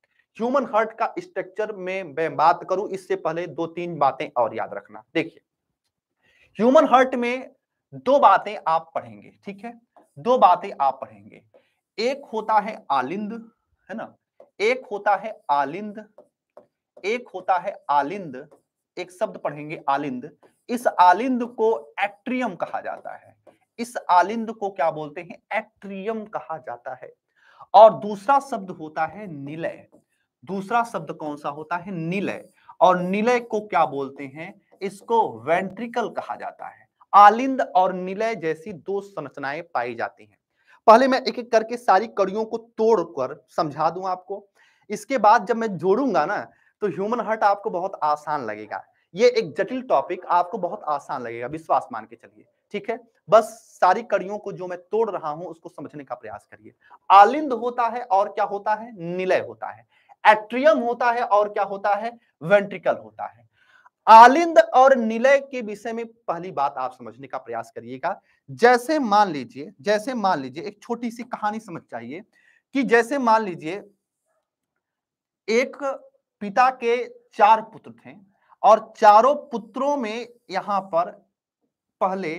ह्यूमन हार्ट का स्ट्रक्चर में मैं बात करूं इससे पहले दो तीन बातें और याद रखना देखिए ह्यूमन हार्ट में दो बातें आप पढ़ेंगे ठीक है दो बातें आप पढ़ेंगे एक होता है आलिंद है ना एक होता है आलिंद एक होता है आलिंद एक शब्द पढ़ेंगे आलिंद इस आलिंद को एक्ट्रियम कहा जाता है इस आलिंद को क्या बोलते हैं एक्ट्रियम कहा जाता है और दूसरा शब्द होता है निलय दूसरा शब्द कौन सा होता है निलय और निलय को क्या बोलते हैं इसको वेंट्रिकल कहा जाता है आलिंद और निलय जैसी दो संरचनाएं पाई जाती हैं पहले मैं एक एक करके सारी कड़ियों को तोड़कर समझा दूं आपको इसके बाद जब मैं जोड़ूंगा ना तो ह्यूमन हर्ट आपको बहुत आसान लगेगा ये एक जटिल टॉपिक आपको बहुत आसान लगेगा विश्वास मान के चलिए ठीक है बस सारी कड़ियों को जो मैं तोड़ रहा हूं उसको समझने का प्रयास करिए आलिंद होता है और क्या होता है निलय होता है एट्रियम होता है और क्या होता है वेंट्रिकल होता है आलिंद और निलय के विषय में पहली बात आप समझने का प्रयास करिएगा जैसे मान लीजिए जैसे मान लीजिए एक छोटी सी कहानी समझ चाहिए कि जैसे मान लीजिए एक पिता के चार पुत्र थे और चारों पुत्रों में यहाँ पर पहले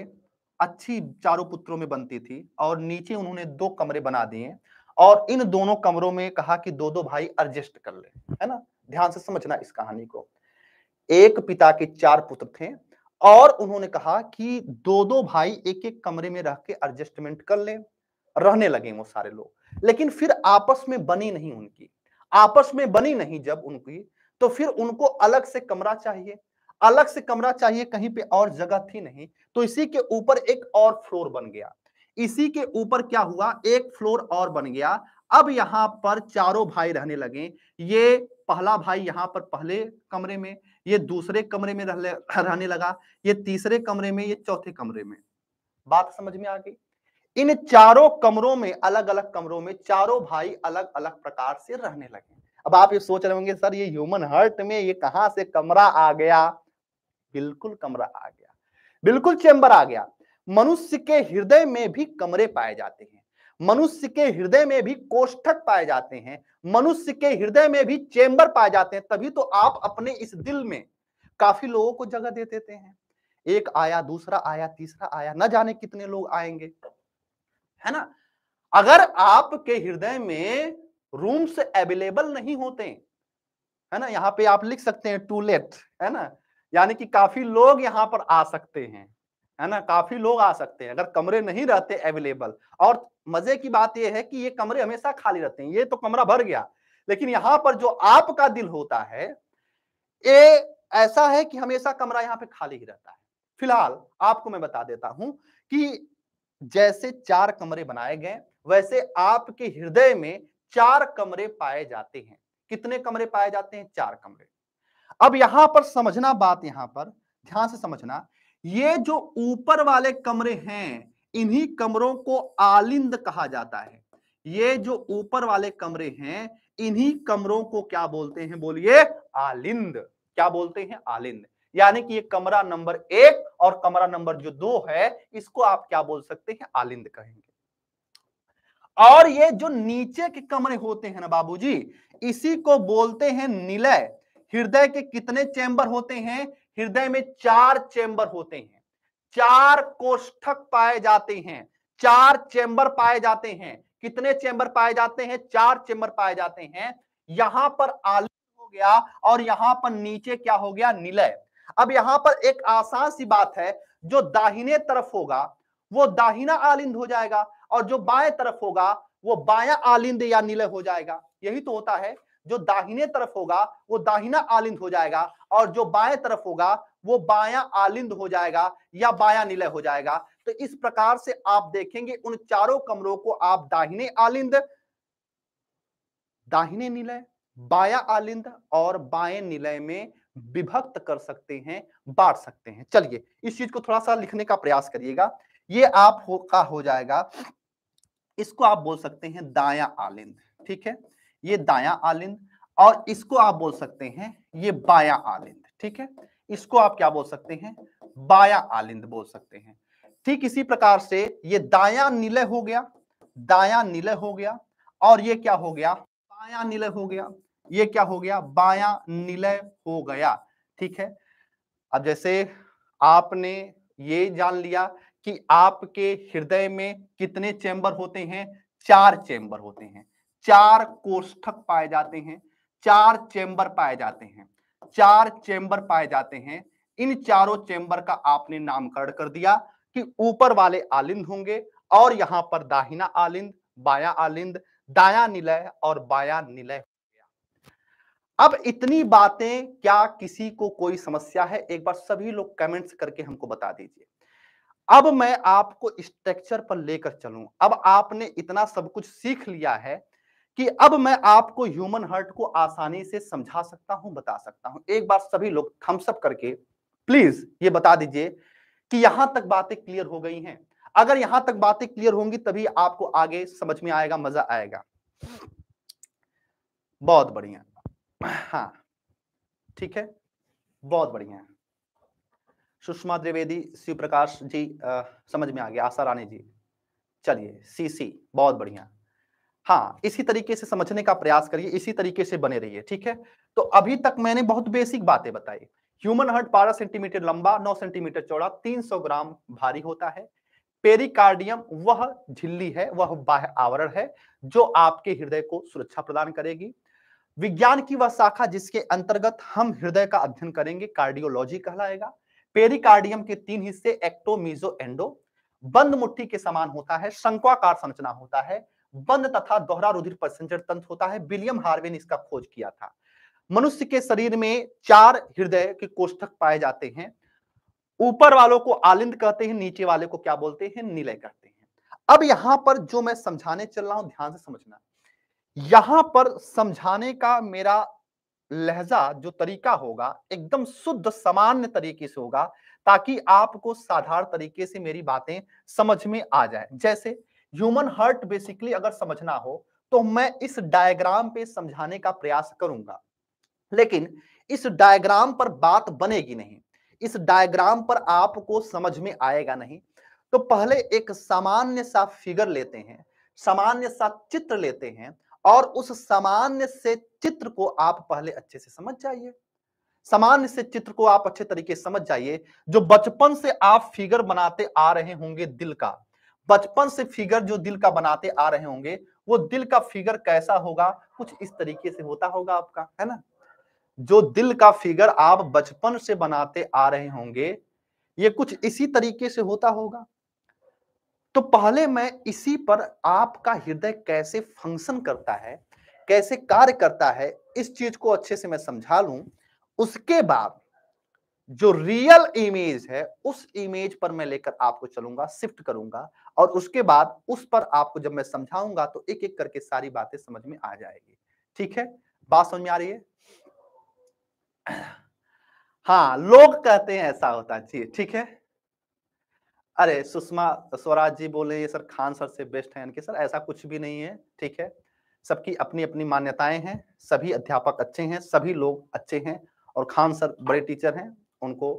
अच्छी चारों पुत्रों में बनती थी और नीचे उन्होंने दो कमरे बना दिए और इन दोनों कमरों में कहा कि दो दो भाई एडजस्ट कर ले है ना ध्यान से समझना इस कहानी को एक पिता के चार पुत्र थे और उन्होंने कहा कि दो दो भाई एक एक कमरे में रह के एडजस्टमेंट कर ले रहने लगे वो सारे लोग लेकिन फिर आपस में बनी नहीं उनकी आपस में बनी नहीं जब उनकी तो फिर उनको अलग से कमरा चाहिए अलग से कमरा चाहिए कहीं पे और जगह थी नहीं तो इसी के ऊपर एक और फ्लोर बन गया इसी के ऊपर क्या हुआ एक फ्लोर और बन गया अब यहाँ पर चारों भाई रहने लगे ये पहला भाई यहाँ पर पहले कमरे में ये दूसरे कमरे में रहने लगा ये तीसरे कमरे में ये चौथे कमरे में बात समझ में आ गई इन चारों कमरों में अलग अलग कमरों में चारों भाई अलग अलग प्रकार से रहने लगे अब आप ये सोच रहे होंगे सर ये ह्यूमन हार्ट में ये कहां से कमरा आ गया बिल्कुल कमरा आ गया बिल्कुल चेम्बर आ गया मनुष्य के हृदय में भी कमरे पाए जाते हैं मनुष्य के हृदय में भी कोष्ठक पाए जाते हैं मनुष्य के हृदय में भी चेंबर पाए जाते हैं तभी तो आप अपने इस दिल में काफी लोगों को जगह दे देते हैं एक आया दूसरा आया तीसरा आया न जाने कितने लोग आएंगे है ना अगर आपके हृदय में रूम्स अवेलेबल नहीं होते है ना यहाँ पे आप लिख सकते हैं टू लेट है ना यानी कि काफी लोग यहाँ पर आ सकते हैं है ना काफी लोग आ सकते हैं अगर कमरे नहीं रहते अवेलेबल और मजे की बात यह है कि ये कमरे हमेशा खाली रहते हैं ये तो कमरा भर गया लेकिन यहाँ पर जो आपका दिल होता है ये ऐसा है कि हमेशा कमरा यहाँ पे खाली ही रहता है फिलहाल आपको मैं बता देता हूं कि जैसे चार कमरे बनाए गए वैसे आपके हृदय में चार कमरे पाए जाते हैं कितने कमरे पाए जाते हैं चार कमरे अब यहां पर समझना बात यहां पर ध्यान से समझना ये जो ऊपर वाले कमरे हैं इन्हीं कमरों को आलिंद कहा जाता है ये जो ऊपर वाले कमरे हैं इन्हीं कमरों को क्या बोलते हैं बोलिए आलिंद क्या बोलते हैं आलिंद यानी कि ये कमरा नंबर एक और कमरा नंबर जो दो है इसको आप क्या बोल सकते हैं आलिंद कहेंगे और ये जो नीचे के कमरे होते हैं ना बाबूजी इसी को बोलते हैं निलय हृदय के कितने चैम्बर होते हैं हृदय में चार चैम्बर होते हैं चार कोष्ठक पाए जाते हैं चार चैम्बर पाए जाते हैं कितने चैम्बर पाए जाते हैं चार चैम्बर पाए जाते हैं यहां पर आलिंग हो गया और यहां पर नीचे क्या हो गया निलय अब यहां पर एक आसान सी बात है जो दाहिने तरफ होगा वो दाहिना आलिंद हो जाएगा और जो बाएं तरफ होगा वो बाया आलिंद या नीले हो जाएगा यही तो होता है जो दाहिने तरफ होगा वो दाहिना आलिंद हो जाएगा और जो बाएं तरफ होगा वो बाया आलिंद हो जाएगा या बाया नीले हो जाएगा तो इस प्रकार से आप देखेंगे उन चारों कमरों को आप दाहिने आलिंद दाहिने नीले बाया आलिंद और बाएं निलय में विभक्त कर सकते हैं बांट सकते हैं चलिए इस चीज को थोड़ा सा लिखने का प्रयास करिएगा ये आप हो, का हो जाएगा इसको आप बोल सकते हैं दाया आलिंद ठीक है ये दाया आलिंद और इसको आप बोल सकते हैं ये बाया आलिंद ठीक है इसको आप क्या बोल सकते हैं बाया आलिंद बोल सकते हैं ठीक इसी प्रकार से ये दाया निलय हो गया दाया निलय हो गया और ये क्या हो गया बाया निलय हो गया ये क्या हो गया बाया निलय हो गया ठीक है अब जैसे आपने ये जान लिया कि आपके हृदय में कितने चैम्बर होते हैं चार चैम्बर होते हैं चार कोष्ठक पाए जाते हैं चार चैम्बर पाए जाते हैं चार चैम्बर पाए जाते हैं इन चारों चैम्बर का आपने नामकरण कर दिया कि ऊपर वाले आलिंद होंगे और यहां पर दाहिना आलिंद बाया आलिंद दाया निलय और बाया निलय हो गया अब इतनी बातें क्या किसी को कोई समस्या है एक बार सभी लोग कमेंट्स करके हमको बता दीजिए अब मैं आपको स्ट्रक्चर पर लेकर चलूं अब आपने इतना सब कुछ सीख लिया है कि अब मैं आपको ह्यूमन हर्ट को आसानी से समझा सकता हूं बता सकता हूं एक बार सभी लोग थम्सअप करके प्लीज ये बता दीजिए कि यहां तक बातें क्लियर हो गई हैं अगर यहां तक बातें क्लियर होंगी तभी आपको आगे समझ में आएगा मजा आएगा बहुत बढ़िया हाँ ठीक है बहुत बढ़िया सुषमा द्विवेदी शिव प्रकाश जी आ, समझ में आ गया आशा रानी जी चलिए सी सी बहुत बढ़िया हाँ इसी तरीके से समझने का प्रयास करिए इसी तरीके से बने रहिए ठीक है तो अभी तक मैंने बहुत बेसिक बातें बताई ह्यूमन हार्ट बारह सेंटीमीटर लंबा नौ सेंटीमीटर चौड़ा 300 ग्राम भारी होता है पेरिकार्डियम वह झिल्ली है वह बाह्य आवरण है जो आपके हृदय को सुरक्षा प्रदान करेगी विज्ञान की वह शाखा जिसके अंतर्गत हम हृदय का अध्ययन करेंगे कार्डियोलॉजी कहलाएगा पेरिकार्डियम के तीन हिस्से एक्टोमीजो एंडो बंद मुट्ठी के समान होता है शंक्वाकार संरचना होता है बंद तथा दोहरा रुधिर प्रसंचर तंत्र होता है विलियम हार्वे ने इसका खोज किया था मनुष्य के शरीर में चार हृदय के कोष्ठक पाए जाते हैं ऊपर वालों को आलिंद कहते हैं नीचे वाले को क्या बोलते हैं निलय कहते हैं अब यहां पर जो मैं समझाने चल रहा हूं ध्यान से समझना यहां पर समझाने का मेरा लहजा जो तरीका होगा एकदम शुद्ध सामान्य तरीके से होगा ताकि आपको साधारण तरीके से मेरी बातें समझ में आ जाए जैसे ह्यूमन हर्ट बेसिकली अगर समझना हो तो मैं इस डायग्राम पे समझाने का प्रयास करूंगा लेकिन इस डायग्राम पर बात बनेगी नहीं इस डायग्राम पर आपको समझ में आएगा नहीं तो पहले एक सामान्य सा फिगर लेते हैं सामान्य सा चित्र लेते हैं और उस सामान्य से चित्र को आप पहले अच्छे से समझ जाइए सामान्य से चित्र को आप अच्छे तरीके से समझ जाइए जो बचपन से आप फिगर बनाते आ रहे होंगे दिल का बचपन से फिगर जो दिल का बनाते आ रहे होंगे वो दिल का फिगर कैसा होगा कुछ इस तरीके से होता होगा आपका है ना जो दिल का फिगर आप बचपन से बनाते आ रहे होंगे ये कुछ इसी तरीके से होता होगा तो पहले मैं इसी पर आपका हृदय कैसे फंक्शन करता है कैसे कार्य करता है इस चीज को अच्छे से मैं समझा लू उसके बाद जो रियल इमेज है उस इमेज पर मैं लेकर आपको चलूंगा शिफ्ट करूंगा और उसके बाद उस पर आपको जब मैं समझाऊंगा तो एक एक करके सारी बातें समझ में आ जाएगी ठीक है बात समझ में आ रही है हाँ लोग कहते हैं ऐसा होता है ठीक है अरे सुषमा स्वराज जी बोले ये सर खान सर से बेस्ट है इनके सर ऐसा कुछ भी नहीं है ठीक है सबकी अपनी अपनी मान्यताएं हैं सभी अध्यापक अच्छे हैं सभी लोग अच्छे हैं और खान सर बड़े टीचर हैं उनको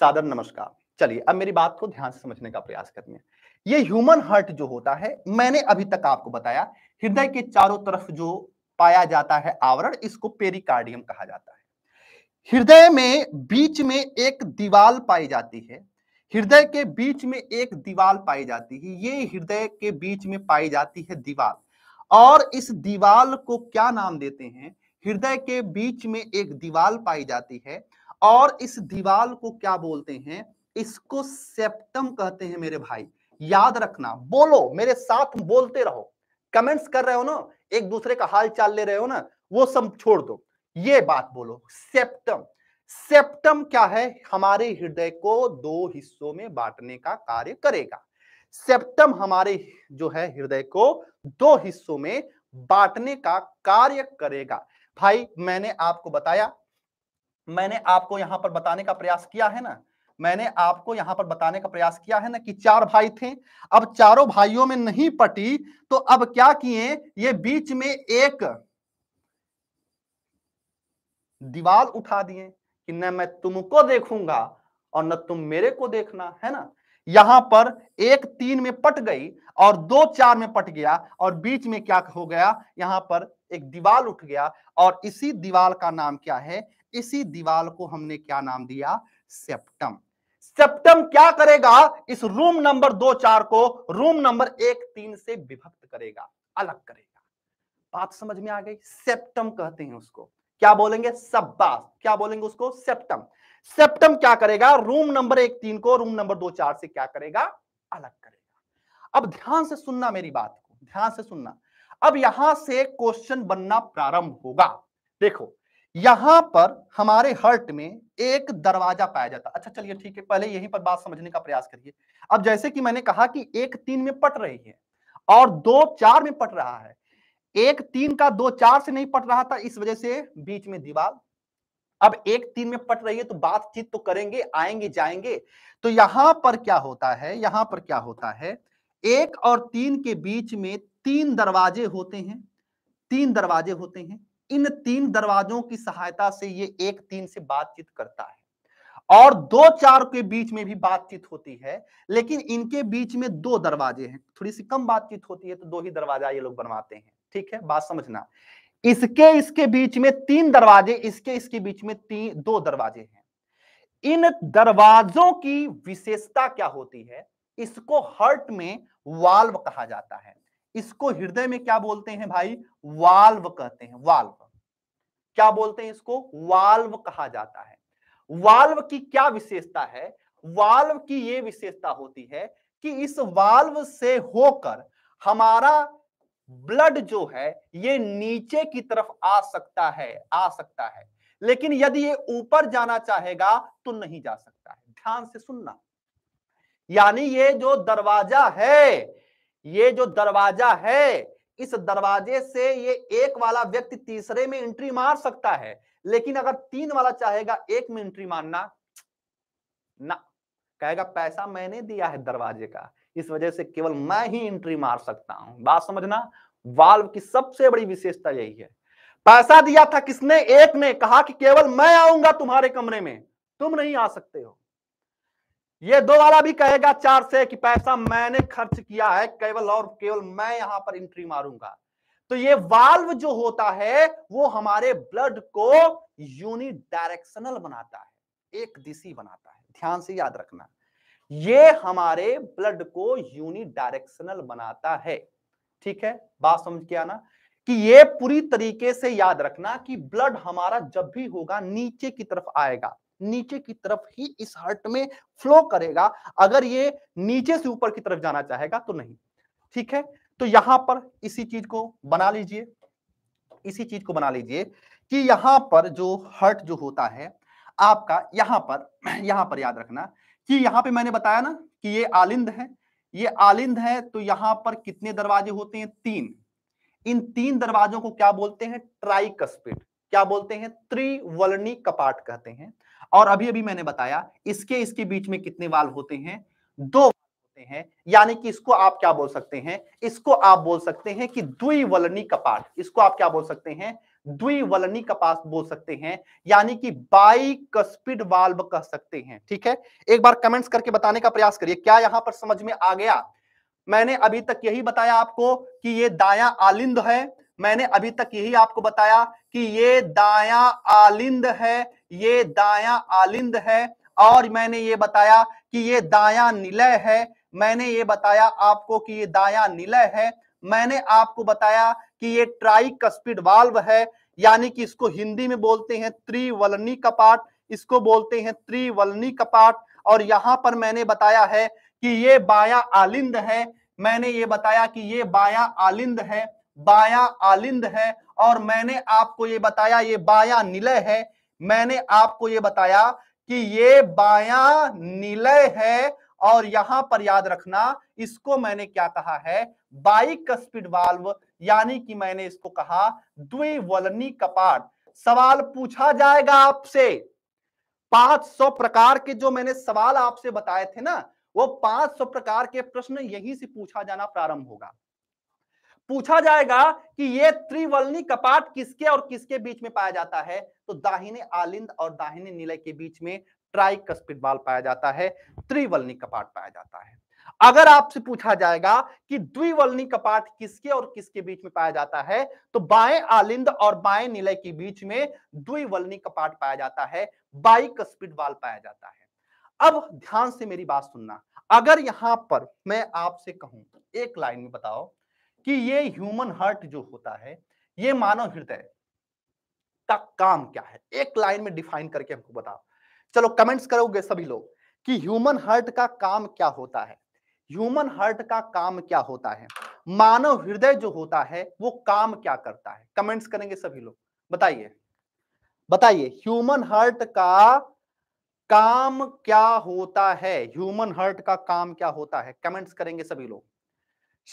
सादर नमस्कार चलिए अब मेरी बात को ध्यान से समझने का प्रयास करिए ये ह्यूमन हर्ट जो होता है मैंने अभी तक आपको बताया हृदय के चारों तरफ जो पाया जाता है आवरण इसको पेरिकार्डियम कहा जाता है हृदय में बीच में एक दीवाल पाई जाती है हृदय के बीच में एक दीवार पाई जाती है ये हृदय के बीच में पाई जाती है दीवार और इस दीवार को क्या नाम देते हैं हृदय के बीच में एक दीवार पाई जाती है और इस दीवार को क्या बोलते हैं इसको सेप्टम कहते हैं मेरे भाई याद रखना बोलो मेरे साथ बोलते रहो कमेंट्स कर रहे हो ना एक दूसरे का हाल चाल ले रहे हो ना वो सब छोड़ दो ये बात बोलो सेप्टम सेप्टम क्या है हमारे हृदय को दो हिस्सों में बांटने का कार्य करेगा सेप्टम हमारे जो है हृदय को दो हिस्सों में बांटने का कार्य करेगा भाई मैंने आपको बताया मैंने आपको यहां पर बताने का प्रयास किया है ना मैंने आपको यहां पर बताने का प्रयास किया है ना कि चार भाई थे अब चारों भाइयों में नहीं पटी तो अब क्या किए ये बीच में एक दीवार उठा दिए कि न मैं तुमको देखूंगा और न तुम मेरे को देखना है ना यहां पर एक तीन में पट गई और दो चार में पट गया और बीच में क्या हो गया यहां पर एक दीवाल उठ गया और इसी दीवाल का नाम क्या है इसी दीवाल को हमने क्या नाम दिया सेप्टम सेप्टम क्या करेगा इस रूम नंबर दो चार को रूम नंबर एक तीन से विभक्त करेगा अलग करेगा बात समझ में आ गई सेप्टम कहते हैं उसको क्या बोलेंगे सब्बास क्या बोलेंगे उसको सेप्टम सेप्टम क्या करेगा रूम नंबर एक तीन को रूम नंबर दो चार से क्या करेगा अलग करेगा अब ध्यान से सुनना मेरी बात को ध्यान से सुनना अब यहां से क्वेश्चन बनना प्रारंभ होगा देखो यहां पर हमारे हर्ट में एक दरवाजा पाया जाता अच्छा चलिए ठीक है पहले यहीं पर बात समझने का प्रयास करिए अब जैसे कि मैंने कहा कि एक तीन में पट रही है और दो चार में पट रहा है एक तीन का दो चार से नहीं पट रहा था इस वजह से बीच में दीवार अब एक तीन में पट रही है तो बातचीत तो करेंगे आएंगे जाएंगे तो यहां पर क्या होता है यहां पर क्या होता है एक और तीन के बीच में तीन दरवाजे होते हैं तीन दरवाजे होते हैं इन तीन दरवाजों की सहायता से ये एक तीन से बातचीत करता है और दो चार के बीच में भी बातचीत होती है लेकिन इनके बीच में दो दरवाजे हैं थोड़ी सी कम बातचीत होती है तो दो ही दरवाजा ये लोग बनवाते हैं ठीक है बात समझना इसके इसके बीच में तीन दरवाजे इसके इसके बीच में तीन दो दरवाजे हैं इन दरवाजों की विशेषता क्या होती है इसको हर्ट में वाल्व कहा जाता है इसको हृदय में क्या बोलते हैं भाई वाल्व कहते हैं वाल्व क्या बोलते हैं इसको वाल्व कहा जाता है वाल्व की क्या विशेषता है वाल्व की ये विशेषता होती है कि इस वाल्व से होकर हमारा ब्लड जो है ये नीचे की तरफ आ सकता है आ सकता है लेकिन यदि ये ऊपर जाना चाहेगा तो नहीं जा सकता है ध्यान से सुनना यानी ये जो दरवाजा है ये जो दरवाजा है इस दरवाजे से ये एक वाला व्यक्ति तीसरे में एंट्री मार सकता है लेकिन अगर तीन वाला चाहेगा एक में एंट्री मारना ना कहेगा पैसा मैंने दिया है दरवाजे का इस वजह से केवल मैं ही एंट्री मार सकता हूं बात समझना वाल्व की सबसे बड़ी विशेषता यही है पैसा दिया था किसने एक ने कहा कि केवल मैं आऊंगा तुम्हारे कमरे में तुम नहीं आ सकते हो ये दो वाला भी कहेगा चार से कि पैसा मैंने खर्च किया है केवल और केवल मैं यहां पर एंट्री मारूंगा तो ये वाल्व जो होता है वो हमारे ब्लड को यूनिडायरेक्शनल बनाता है एक दिशी बनाता है ध्यान से याद रखना ये हमारे ब्लड को यूनिडायरेक्शनल बनाता है ठीक है बात समझ के आना कि ये पूरी तरीके से याद रखना कि ब्लड हमारा जब भी होगा नीचे की तरफ आएगा नीचे की तरफ ही इस हार्ट में फ्लो करेगा अगर ये नीचे से ऊपर की तरफ जाना चाहेगा तो नहीं ठीक है तो यहां पर इसी चीज को बना लीजिए इसी चीज को बना लीजिए कि यहां पर जो हर्ट जो होता है आपका यहां पर यहां पर याद रखना कि यहां पे मैंने बताया ना कि ये आलिंद है ये आलिंद है तो यहां पर कितने दरवाजे होते हैं तीन इन तीन दरवाजों को क्या बोलते हैं ट्राइकस्पिड क्या बोलते हैं त्रिवर्णी कपाट कहते हैं और अभी अभी मैंने बताया इसके इसके बीच में कितने वाल होते हैं दो होते हैं यानी कि इसको आप क्या बोल सकते हैं इसको आप बोल सकते हैं कि द्विवलनी कपाट इसको आप क्या बोल सकते हैं द्विवलनी कपास बोल सकते हैं यानी कि बाइकस्पिड वाल्व कह सकते हैं ठीक है एक बार कमेंट्स करके बताने का प्रयास करिए क्या यहां पर समझ में आ गया मैंने अभी तक यही बताया आपको कि ये दाया आलिंद है मैंने अभी तक यही आपको बताया कि ये दाया आलिंद है ये दाया आलिंद है और मैंने ये बताया कि ये दाया निलय है मैंने ये बताया आपको कि ये दाया निलय है मैंने आपको बताया कि ये ट्राई कस्पिड वाल्व है यानी कि इसको हिंदी में बोलते हैं त्रिवलनी कपाट इसको बोलते हैं त्रिवलनी कपाट और यहां पर मैंने बताया है कि ये बाया आलिंद है मैंने ये बताया कि ये बाया आलिंद है बाया आलिंद है और मैंने आपको ये बताया ये बाया निलय है मैंने आपको ये बताया कि ये बाया निलय है और यहां पर याद रखना इसको मैंने क्या कहा है बाइक का स्पीड वाल्व यानी कि मैंने इसको कहा द्विवलनी कपाट सवाल पूछा जाएगा आपसे 500 प्रकार के जो मैंने सवाल आपसे बताए थे ना वो 500 प्रकार के प्रश्न यहीं से पूछा जाना प्रारंभ होगा पूछा जाएगा कि ये त्रिवलनी कपाट किसके और किसके बीच में पाया जाता है तो दाहिने आलिंद और दाहिने नीले के बीच में ट्राइकस्पिड बाल पाया जाता है त्रिवलनी कपाट पाया जाता है अगर आपसे पूछा जाएगा कि द्विवलनी कपाट किसके और किसके बीच में पाया जाता है तो बाएं आलिंद और बाएं निलय के बीच में द्विवलनी कपाट पाया जाता है बाइक स्पीड वाल पाया जाता है अब ध्यान से मेरी बात सुनना अगर यहां पर मैं आपसे कहूं एक लाइन में बताओ कि ये ह्यूमन हार्ट जो होता है ये मानव हृदय का काम क्या है एक लाइन में डिफाइन करके हमको बताओ चलो कमेंट्स करोगे सभी लोग कि ह्यूमन हार्ट का काम क्या होता है ह्यूमन हार्ट का काम क्या होता है मानव हृदय जो होता है वो काम क्या करता है कमेंट्स करेंगे सभी लोग बताइए बताइए ह्यूमन हार्ट का काम क्या होता है ह्यूमन हार्ट का काम क्या होता है कमेंट्स करेंगे सभी लोग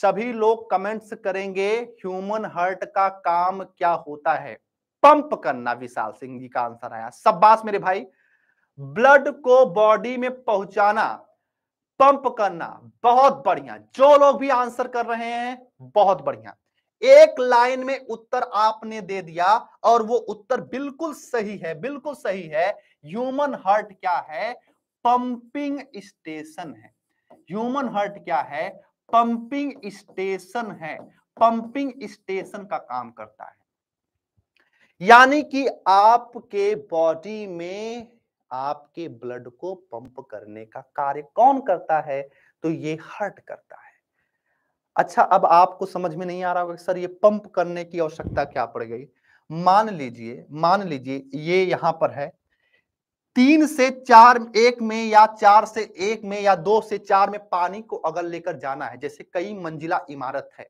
सभी लोग कमेंट्स करेंगे ह्यूमन हार्ट का काम क्या होता है पंप करना विशाल सिंह जी का आंसर आया सब बात मेरे भाई ब्लड को बॉडी में पहुंचाना पंप करना बहुत बढ़िया जो लोग भी आंसर कर रहे हैं बहुत बढ़िया एक लाइन में उत्तर आपने दे दिया और वो उत्तर बिल्कुल सही है बिल्कुल सही है ह्यूमन हार्ट क्या है पंपिंग स्टेशन है ह्यूमन हार्ट क्या है पंपिंग स्टेशन है पंपिंग स्टेशन का काम करता है यानी कि आपके बॉडी में आपके ब्लड को पंप करने का कार्य कौन करता है तो ये हर्ट करता है अच्छा अब आपको समझ में नहीं आ रहा होगा सर ये पंप करने की आवश्यकता क्या पड़ गई मान लीजिए मान लीजिए ये यहां पर है तीन से चार एक में या चार से एक में या दो से चार में पानी को अगर लेकर जाना है जैसे कई मंजिला इमारत है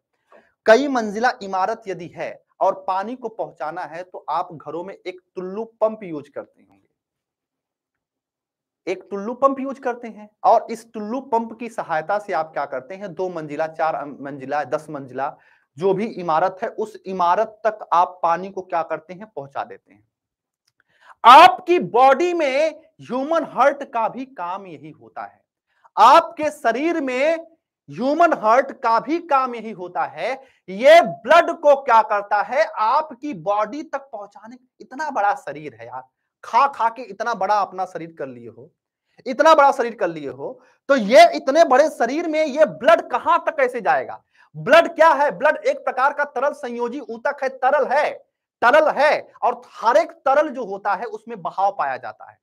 कई मंजिला इमारत यदि है और पानी को पहुंचाना है तो आप घरों में एक टुल्लू पंप यूज करते हैं एक टुल्लू पंप यूज करते हैं और इस टुल्लू पंप की सहायता से आप क्या करते हैं दो मंजिला चार अं, मंजिला दस मंजिला जो भी इमारत है उस इमारत तक आप पानी को क्या करते हैं पहुंचा देते हैं आपकी बॉडी में ह्यूमन हार्ट का भी काम यही होता है आपके शरीर में ह्यूमन हार्ट का भी काम यही होता है ये ब्लड को क्या करता है आपकी बॉडी तक पहुंचाने इतना बड़ा शरीर है यार खा खा के इतना बड़ा अपना शरीर कर लिए हो इतना बड़ा शरीर कर लिए हो तो ये इतने बड़े शरीर में ये ब्लड कहां तक कैसे जाएगा ब्लड क्या है ब्लड एक प्रकार का तरल संयोजी ऊतक है तरल है तरल है और हर एक तरल जो होता है उसमें बहाव पाया जाता है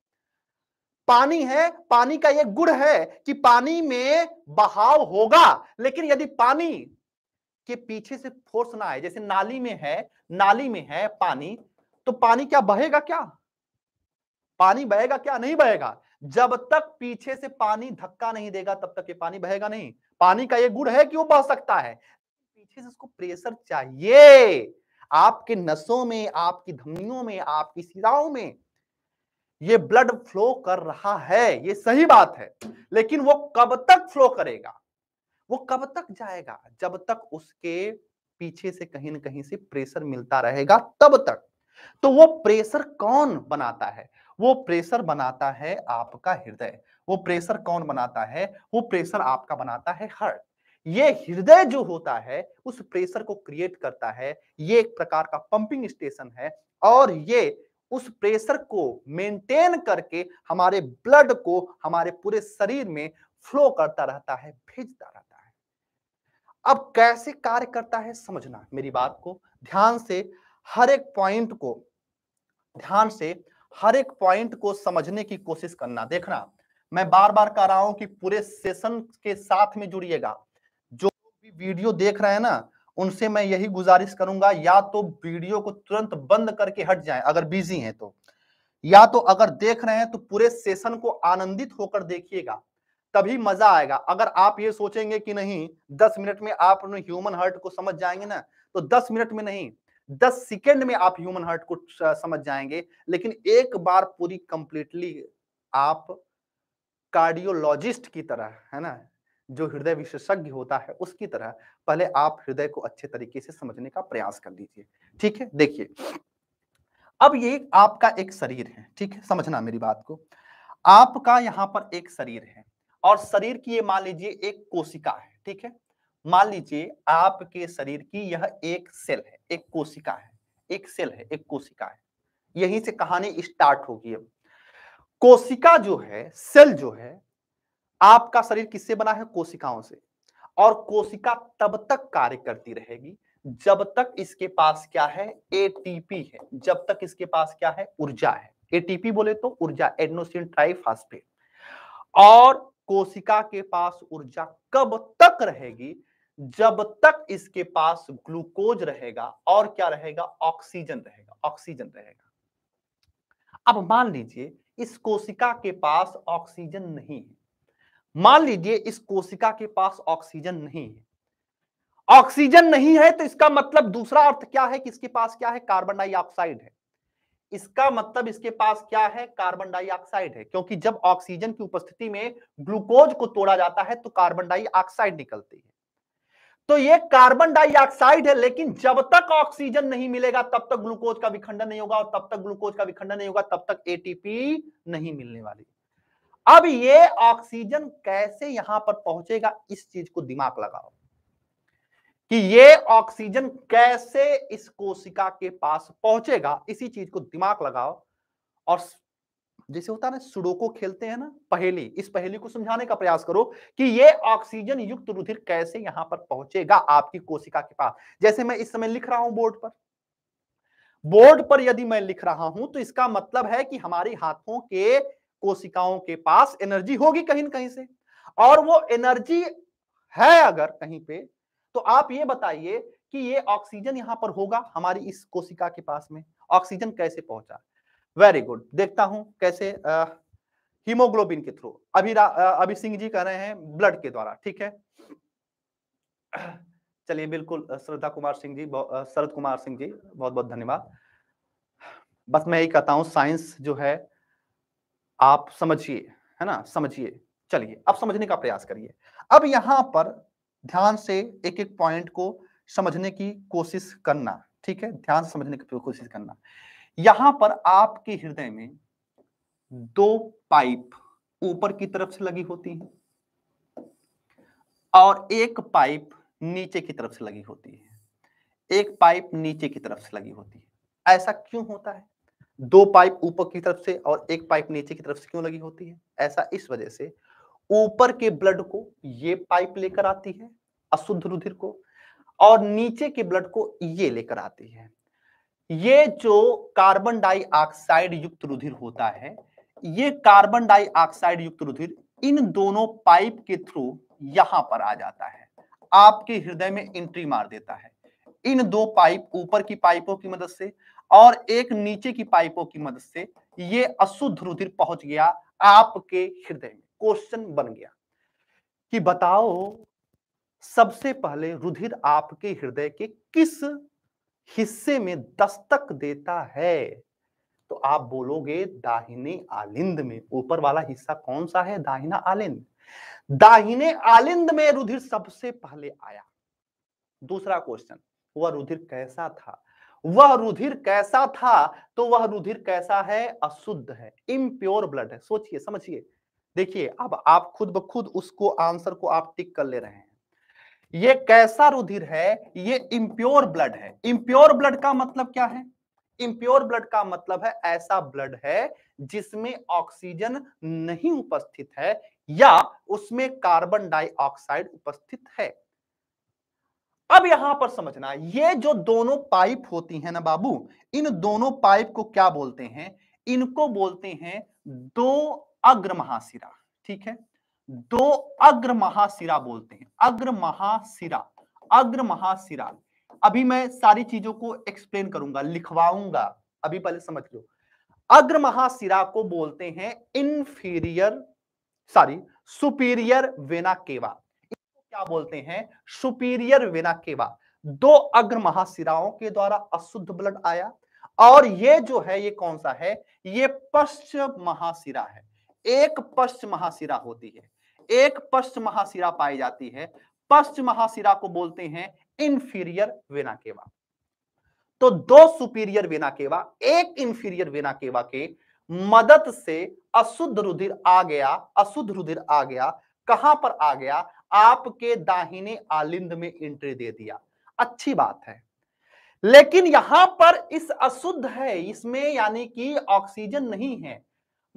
पानी है पानी का एक गुण है कि पानी में बहाव होगा लेकिन यदि पानी के पीछे से फोर्स ना आए जैसे नाली में है नाली में है पानी तो पानी क्या बहेगा क्या पानी बहेगा क्या नहीं बहेगा जब तक पीछे से पानी धक्का नहीं देगा तब तक ये पानी बहेगा नहीं पानी का ये गुण है कि वो बह सकता है पीछे से उसको प्रेशर चाहिए आपके नसों में आपकी धमनियों में आपकी सिराओं में ये ब्लड फ्लो कर रहा है ये सही बात है लेकिन वो कब तक फ्लो करेगा वो कब तक जाएगा जब तक उसके पीछे से कहीं ना कहीं से प्रेशर मिलता रहेगा तब तक तो वो प्रेशर कौन बनाता है वो प्रेशर बनाता है आपका हृदय वो प्रेशर कौन बनाता है वो प्रेशर आपका बनाता है हर्ट ये हृदय जो होता है उस प्रेशर को क्रिएट करता है ये एक प्रकार का पंपिंग स्टेशन है और ये उस प्रेशर को मेंटेन करके हमारे ब्लड को हमारे पूरे शरीर में फ्लो करता रहता है भेजता रहता है अब कैसे कार्य करता है समझना मेरी बात को ध्यान से हर एक पॉइंट को ध्यान से हर एक पॉइंट को समझने की कोशिश करना देखना मैं बार बार कह रहा हूं कि पूरे सेशन के साथ में जुड़िएगा जो भी वीडियो देख रहे हैं ना उनसे मैं यही गुजारिश करूंगा या तो वीडियो को तुरंत बंद करके हट जाए अगर बिजी हैं तो या तो अगर देख रहे हैं तो पूरे सेशन को आनंदित होकर देखिएगा तभी मजा आएगा अगर आप ये सोचेंगे कि नहीं दस मिनट में आप ह्यूमन हर्ट को समझ जाएंगे ना तो दस मिनट में नहीं दस सेकेंड में आप ह्यूमन हार्ट को समझ जाएंगे लेकिन एक बार पूरी कंप्लीटली आप कार्डियोलॉजिस्ट की तरह है ना जो हृदय विशेषज्ञ होता है उसकी तरह पहले आप हृदय को अच्छे तरीके से समझने का प्रयास कर लीजिए ठीक है देखिए अब ये आपका एक शरीर है ठीक है समझना मेरी बात को आपका यहाँ पर एक शरीर है और शरीर की ये मान लीजिए एक कोशिका है ठीक है मान लीजिए आपके शरीर की यह एक सेल है एक कोशिका है एक सेल है एक कोशिका है यहीं से कहानी स्टार्ट होगी अब कोशिका जो है सेल जो है आपका शरीर किससे बना है कोशिकाओं से और कोशिका तब तक कार्य करती रहेगी जब तक इसके पास क्या है एटीपी है जब तक इसके पास क्या है ऊर्जा है एटीपी बोले तो ऊर्जा एडनोसिन ट्राइफास्फेट और कोशिका के पास ऊर्जा कब तक रहेगी जब तक इसके पास ग्लूकोज रहेगा और क्या रहेगा ऑक्सीजन रहेगा ऑक्सीजन रहेगा अब मान लीजिए इस कोशिका के पास ऑक्सीजन नहीं है मान लीजिए इस कोशिका के पास ऑक्सीजन नहीं है ऑक्सीजन नहीं है तो इसका मतलब दूसरा अर्थ क्या है कि इसके पास क्या है कार्बन डाइऑक्साइड है इसका मतलब इसके पास क्या है कार्बन डाइऑक्साइड है क्योंकि जब ऑक्सीजन की उपस्थिति में ग्लूकोज को तोड़ा जाता है तो कार्बन डाइऑक्साइड निकलती है तो ये कार्बन डाइऑक्साइड है लेकिन जब तक ऑक्सीजन नहीं मिलेगा तब तक ग्लूकोज का विखंडन नहीं होगा और तब तक ग्लूकोज का विखंडन नहीं होगा तब तक एटीपी नहीं मिलने वाली अब ये ऑक्सीजन कैसे यहां पर पहुंचेगा इस चीज को दिमाग लगाओ कि ये ऑक्सीजन कैसे इस कोशिका के पास पहुंचेगा इसी चीज को दिमाग लगाओ और जैसे होता है ना सुडोको खेलते हैं ना पहेली इस पहेली को समझाने का प्रयास करो कि ये ऑक्सीजन युक्त रुधिर कैसे यहां पर पहुंचेगा आपकी कोशिका के पास जैसे मैं इस समय लिख रहा हूं बोर्ड पर बोर्ड पर यदि मैं लिख रहा हूं तो इसका मतलब है कि हमारे हाथों के कोशिकाओं के पास एनर्जी होगी कहीं ना कहीं से और वो एनर्जी है अगर कहीं पे तो आप ये बताइए कि ये ऑक्सीजन यहां पर होगा हमारी इस कोशिका के पास में ऑक्सीजन कैसे पहुंचा वेरी गुड देखता हूं कैसे हीमोग्लोबिन के थ्रू अभी अभी सिंह जी कह रहे हैं ब्लड के द्वारा ठीक है चलिए बिल्कुल श्रद्धा कुमार सिंह जी शरद कुमार सिंह जी बहुत बहुत धन्यवाद बस मैं यही कहता हूँ साइंस जो है आप समझिए है ना समझिए चलिए अब समझने का प्रयास करिए अब यहां पर ध्यान से एक एक पॉइंट को समझने की कोशिश करना ठीक है ध्यान से समझने की कोशिश करना यहां पर आपके हृदय में हम्म। दो पाइप ऊपर की तरफ से लगी होती है और एक पाइप नीचे की तरफ से लगी होती है एक पाइप नीचे की तरफ से लगी होती है ऐसा क्यों होता है दो पाइप ऊपर की तरफ से और एक पाइप नीचे की तरफ से क्यों लगी होती है ऐसा इस वजह से ऊपर के ब्लड को ये पाइप लेकर आती है अशुद्ध रुधिर को और नीचे के ब्लड को ये लेकर आती है ये जो कार्बन डाइऑक्साइड युक्त रुधिर होता है ये कार्बन डाइऑक्साइड युक्त रुधिर इन दोनों पाइप के थ्रू यहां पर आ जाता है आपके हृदय में एंट्री मार देता है इन दो पाइप ऊपर की पाइपों की मदद से और एक नीचे की पाइपों की मदद से ये अशुद्ध रुधिर पहुंच गया आपके हृदय में क्वेश्चन बन गया कि बताओ सबसे पहले रुधिर आपके हृदय के किस हिस्से में दस्तक देता है तो आप बोलोगे दाहिने आलिंद में ऊपर वाला हिस्सा कौन सा है दाहिना आलिंद दाहिने आलिंद में रुधिर सबसे पहले आया दूसरा क्वेश्चन वह रुधिर कैसा था वह रुधिर कैसा था तो वह रुधिर कैसा है अशुद्ध है इम्प्योर ब्लड है सोचिए समझिए देखिए अब आप खुद ब खुद उसको आंसर को आप टिक कर ले रहे हैं ये कैसा रुधिर है ये इम्प्योर ब्लड है इम्प्योर ब्लड का मतलब क्या है इम्प्योर ब्लड का मतलब है ऐसा ब्लड है जिसमें ऑक्सीजन नहीं उपस्थित है या उसमें कार्बन डाइऑक्साइड उपस्थित है अब यहां पर समझना ये जो दोनों पाइप होती हैं ना बाबू इन दोनों पाइप को क्या बोलते हैं इनको बोलते हैं दो अग्र महाशिरा ठीक है दो अग्र महासिरा बोलते हैं अग्र महासिरा अग्र महासिरा अभी मैं सारी चीजों को एक्सप्लेन करूंगा लिखवाऊंगा अभी पहले समझ लो अग्र महासिरा को बोलते हैं inferior sorry superior vena cava इसको क्या बोलते हैं सुपीरियर वेना केवा दो अग्र महासिराओं के द्वारा अशुद्ध ब्लड आया और ये जो है ये कौन सा है ये पश्च महासिरा है एक पश्च महासिरा होती है एक पश्च महाशिरा पाई जाती है पश्च महाशिरा को बोलते हैं इंफीरियर वेना केवा तो दो सुपीरियर वेना केवा एक इंफीरियर वेना केवा के मदद से अशुद्ध रुधिर आ गया अशुद्ध रुधिर आ गया कहां पर आ गया आपके दाहिने आलिंद में एंट्री दे दिया अच्छी बात है लेकिन यहां पर इस अशुद्ध है इसमें यानी कि ऑक्सीजन नहीं है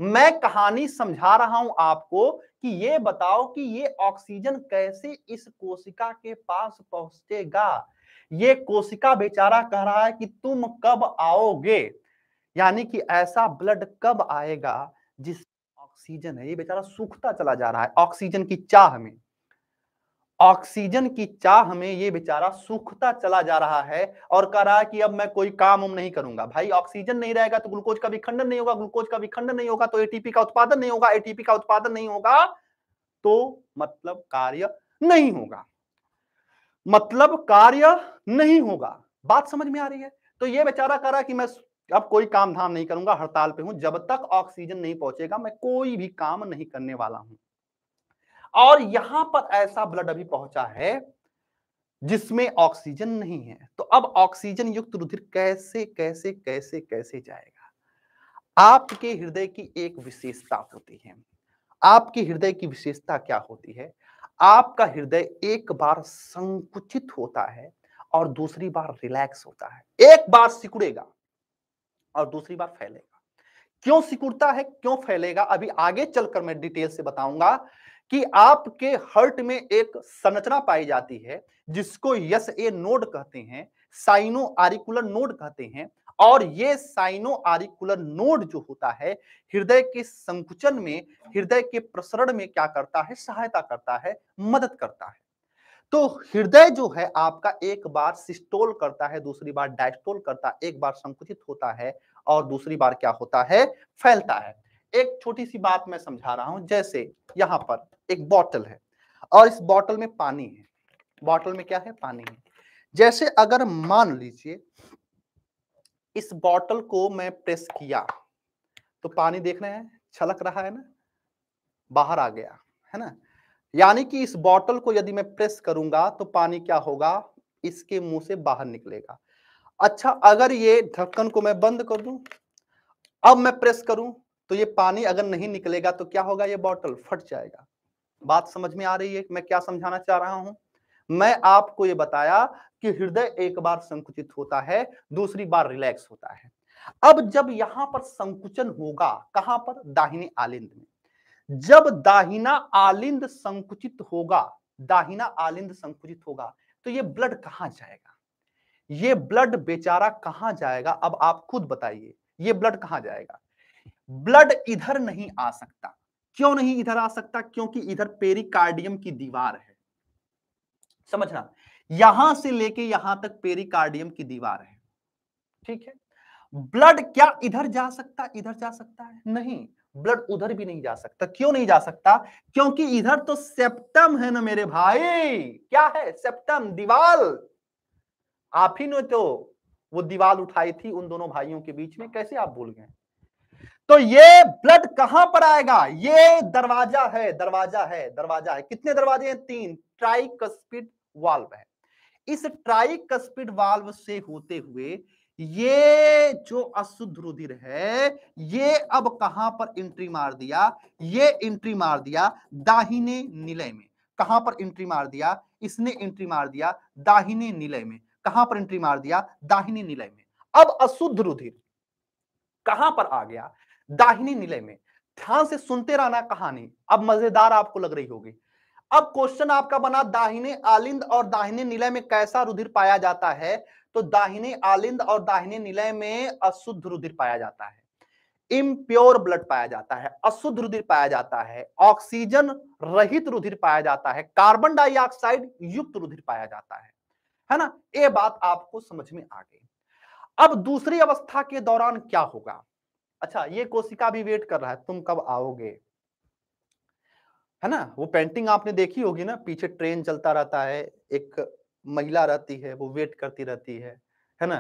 मैं कहानी समझा रहा हूं आपको कि ये बताओ कि ये ऑक्सीजन कैसे इस कोशिका के पास पहुंचेगा ये कोशिका बेचारा कह रहा है कि तुम कब आओगे यानी कि ऐसा ब्लड कब आएगा जिस ऑक्सीजन है ये बेचारा सूखता चला जा रहा है ऑक्सीजन की चाह में ऑक्सीजन की चाह में ये बेचारा सूखता चला जा रहा है और कह रहा है कि अब मैं कोई काम उम नहीं करूंगा भाई ऑक्सीजन नहीं रहेगा तो ग्लूकोज का विखंडन नहीं होगा ग्लूकोज का विखंडन नहीं होगा तो एटीपी का उत्पादन नहीं होगा एटीपी का उत्पादन नहीं होगा तो मतलब कार्य नहीं होगा मतलब कार्य नहीं होगा बात समझ में आ रही है तो ये बेचारा कह रहा कि मैं अब कोई काम धाम नहीं करूंगा हड़ताल पे हूं जब तक ऑक्सीजन नहीं पहुंचेगा मैं कोई भी काम नहीं करने वाला हूं और यहां पर ऐसा ब्लड अभी पहुंचा है जिसमें ऑक्सीजन नहीं है तो अब ऑक्सीजन युक्त रुधिर कैसे कैसे कैसे कैसे जाएगा आपके हृदय की एक विशेषता होती है आपके हृदय की विशेषता क्या होती है आपका हृदय एक बार संकुचित होता है और दूसरी बार रिलैक्स होता है एक बार सिकुड़ेगा और दूसरी बार फैलेगा क्यों सिकुड़ता है क्यों फैलेगा अभी आगे चलकर मैं डिटेल से बताऊंगा कि आपके हर्ट में एक संरचना पाई जाती है जिसको यस ए नोड कहते हैं साइनो आरिकुलर नोड कहते हैं और ये साइनो आरिकुलर नोड जो होता है हृदय के संकुचन में हृदय के प्रसरण में क्या करता है सहायता करता है मदद करता है तो हृदय जो है आपका एक बार सिस्टोल करता है दूसरी बार डायस्टोल करता है एक बार संकुचित होता है और दूसरी बार क्या होता है फैलता है एक छोटी सी बात मैं समझा रहा हूं जैसे यहां पर एक बॉटल है और इस बॉटल में पानी है बॉटल में क्या है पानी है जैसे अगर मान लीजिए इस बॉटल को मैं प्रेस किया तो पानी देख रहे हैं छलक रहा है ना बाहर आ गया है ना यानी कि इस बॉटल को यदि मैं प्रेस करूंगा तो पानी क्या होगा इसके मुंह से बाहर निकलेगा अच्छा अगर ये ढक्कन को मैं बंद कर दूं अब मैं प्रेस करूं तो ये पानी अगर नहीं निकलेगा तो क्या होगा ये बॉटल फट जाएगा बात समझ में आ रही है मैं क्या समझाना चाह रहा हूं मैं आपको ये बताया कि हृदय एक बार संकुचित होता है दूसरी बार रिलैक्स होता है अब जब यहां पर संकुचन होगा कहां पर दाहिने आलिंद में जब दाहिना आलिंद संकुचित होगा दाहिना आलिंद संकुचित होगा तो ये ब्लड कहां जाएगा ये ब्लड बेचारा कहां जाएगा अब आप खुद बताइए ये ब्लड कहां जाएगा ब्लड इधर नहीं आ सकता क्यों नहीं इधर आ सकता क्योंकि इधर पेरिकार्डियम की दीवार है समझना यहां से लेके यहां तक पेरिकार्डियम की दीवार है ठीक है ब्लड क्या इधर जा सकता इधर जा सकता है नहीं ब्लड उधर भी नहीं जा सकता क्यों नहीं जा सकता क्योंकि इधर तो सेप्टम है ना मेरे भाई क्या है सेप्टम दीवाल आप ही ने तो वो दीवाल उठाई थी उन दोनों भाइयों के बीच में कैसे आप भूल गए तो ये ब्लड कहां पर आएगा ये दरवाजा है दरवाजा है दरवाजा है कितने दरवाजे हैं तीन ट्राइकस्पिड वाल्व है इस ट्राइकस्पिड वाल्व से होते हुए ये जो अशुद्ध रुधिर है ये अब कहां पर एंट्री मार दिया ये एंट्री मार दिया दाहिने निलय में कहां पर एंट्री मार दिया इसने एंट्री मार दिया दाहिने निलय में कहां पर एंट्री मार दिया दाहिने निलय में अब अशुद्ध रुधिर कहां पर आ गया दाहिनी निलय में ध्यान से सुनते रहना कहानी अब मजेदार आपको लग रही होगी अब क्वेश्चन आपका बना दाहिने आलिंद और दाहिने निलय में कैसा रुधिर पाया जाता है तो दाहिने आलिंद और दाहिने निलय में अशुद्ध रुधिर पाया जाता है इम्प्योर ब्लड पाया जाता है अशुद्ध रुधिर पाया जाता है ऑक्सीजन रहित रुधिर पाया जाता है कार्बन डाइऑक्साइड युक्त रुधिर पाया जाता है है ना ये बात आपको समझ में आ गई अब दूसरी अवस्था के दौरान क्या होगा अच्छा ये कोशिका भी वेट कर रहा है तुम कब आओगे है ना वो पेंटिंग आपने देखी होगी ना पीछे ट्रेन चलता रहता है एक महिला रहती है वो वेट करती रहती है है ना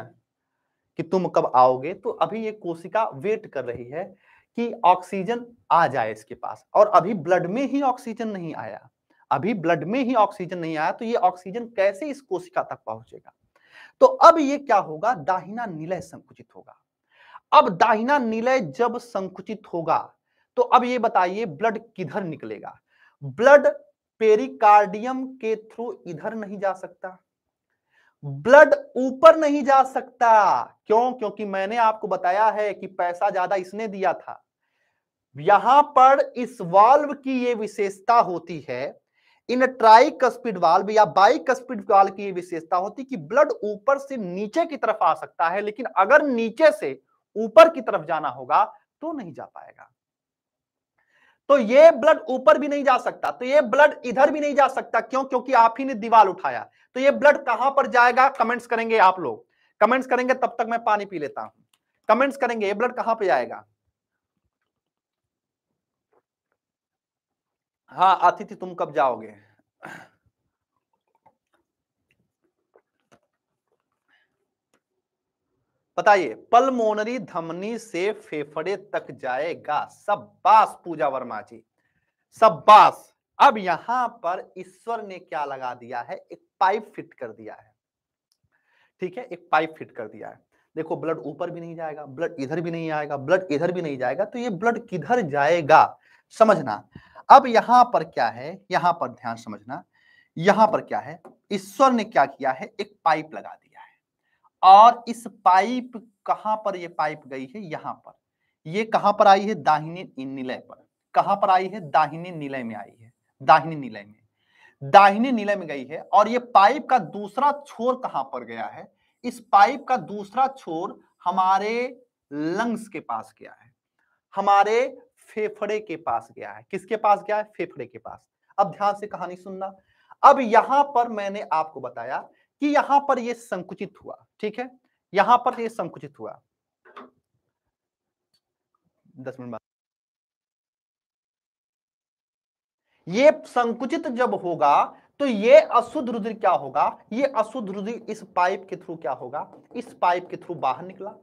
कि तुम कब आओगे तो अभी ये कोशिका वेट कर रही है कि ऑक्सीजन आ जाए इसके पास और अभी ब्लड में ही ऑक्सीजन नहीं आया अभी ब्लड में ही ऑक्सीजन नहीं आया तो ये ऑक्सीजन कैसे इस कोशिका तक पहुंचेगा तो अब ये क्या होगा दाहिना निलय संकुचित होगा अब दाहिना निलय जब संकुचित होगा तो अब ये बताइए ब्लड किधर निकलेगा ब्लड पेरिकार्डियम के थ्रू इधर नहीं जा सकता ब्लड ऊपर नहीं जा सकता क्यों क्योंकि मैंने आपको बताया है कि पैसा ज्यादा इसने दिया था यहां पर इस वाल्व की ये विशेषता होती है इन स्पीड वाल्व या स्पीड वाल्व की ये विशेषता होती है कि ब्लड ऊपर से नीचे की तरफ आ सकता है लेकिन अगर नीचे से ऊपर की तरफ जाना होगा तो नहीं जा पाएगा तो ये ब्लड ऊपर भी नहीं जा सकता तो ये ब्लड इधर भी नहीं जा सकता क्यों क्योंकि आप ही ने दीवार उठाया तो ये ब्लड कहां पर जाएगा कमेंट्स करेंगे आप लोग कमेंट्स करेंगे तब तक मैं पानी पी लेता हूं कमेंट्स करेंगे ये ब्लड कहां पर जाएगा हाँ अतिथि तुम कब जाओगे बताइए पलमोनरी धमनी से फेफड़े तक जाएगा सब्बास पूजा वर्मा जी सब्बास अब यहां पर ईश्वर ने क्या लगा दिया है एक पाइप फिट कर दिया है ठीक है एक पाइप फिट कर दिया है देखो ब्लड ऊपर भी नहीं जाएगा ब्लड इधर भी नहीं आएगा ब्लड इधर भी नहीं जाएगा तो ये ब्लड किधर जाएगा समझना अब यहां पर क्या है यहां पर ध्यान समझना यहां पर क्या है ईश्वर ने क्या किया है एक पाइप लगा दी और इस पाइप कहां पर ये पाइप गई है यहां पर ये कहां पर आई है दाहिने निलय पर कहां पर आई है दाहिने निलय में आई है दाहिने निलय में दाहिने निलय में गई है और ये पाइप का दूसरा छोर कहां पर गया है इस पाइप का दूसरा छोर हमारे लंग्स के पास गया है हमारे फेफड़े के पास गया है किसके पास गया है फेफड़े के पास अब ध्यान से कहानी सुनना अब यहां पर मैंने आपको बताया कि यहां पर यह संकुचित हुआ ठीक है यहां पर यह संकुचित हुआ दस मिनट बाद ये संकुचित जब होगा तो ये अशुद्ध रुद्र क्या होगा ये अशुद्ध रुद्र इस पाइप के थ्रू क्या होगा इस पाइप के थ्रू बाहर निकला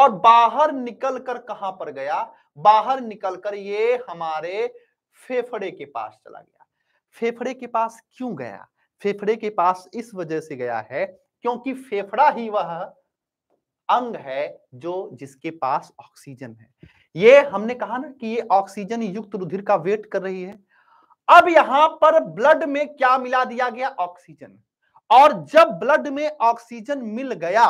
और बाहर निकल कर कहां पर गया बाहर निकल कर ये हमारे फेफड़े के पास चला गया फेफड़े के पास क्यों गया फेफड़े के पास इस वजह से गया है क्योंकि फेफड़ा ही वह अंग है जो जिसके पास ऑक्सीजन है ये हमने कहा ना कि ये ऑक्सीजन युक्त रुधिर का वेट कर रही है अब यहां पर ब्लड में क्या मिला दिया गया ऑक्सीजन और जब ब्लड में ऑक्सीजन मिल गया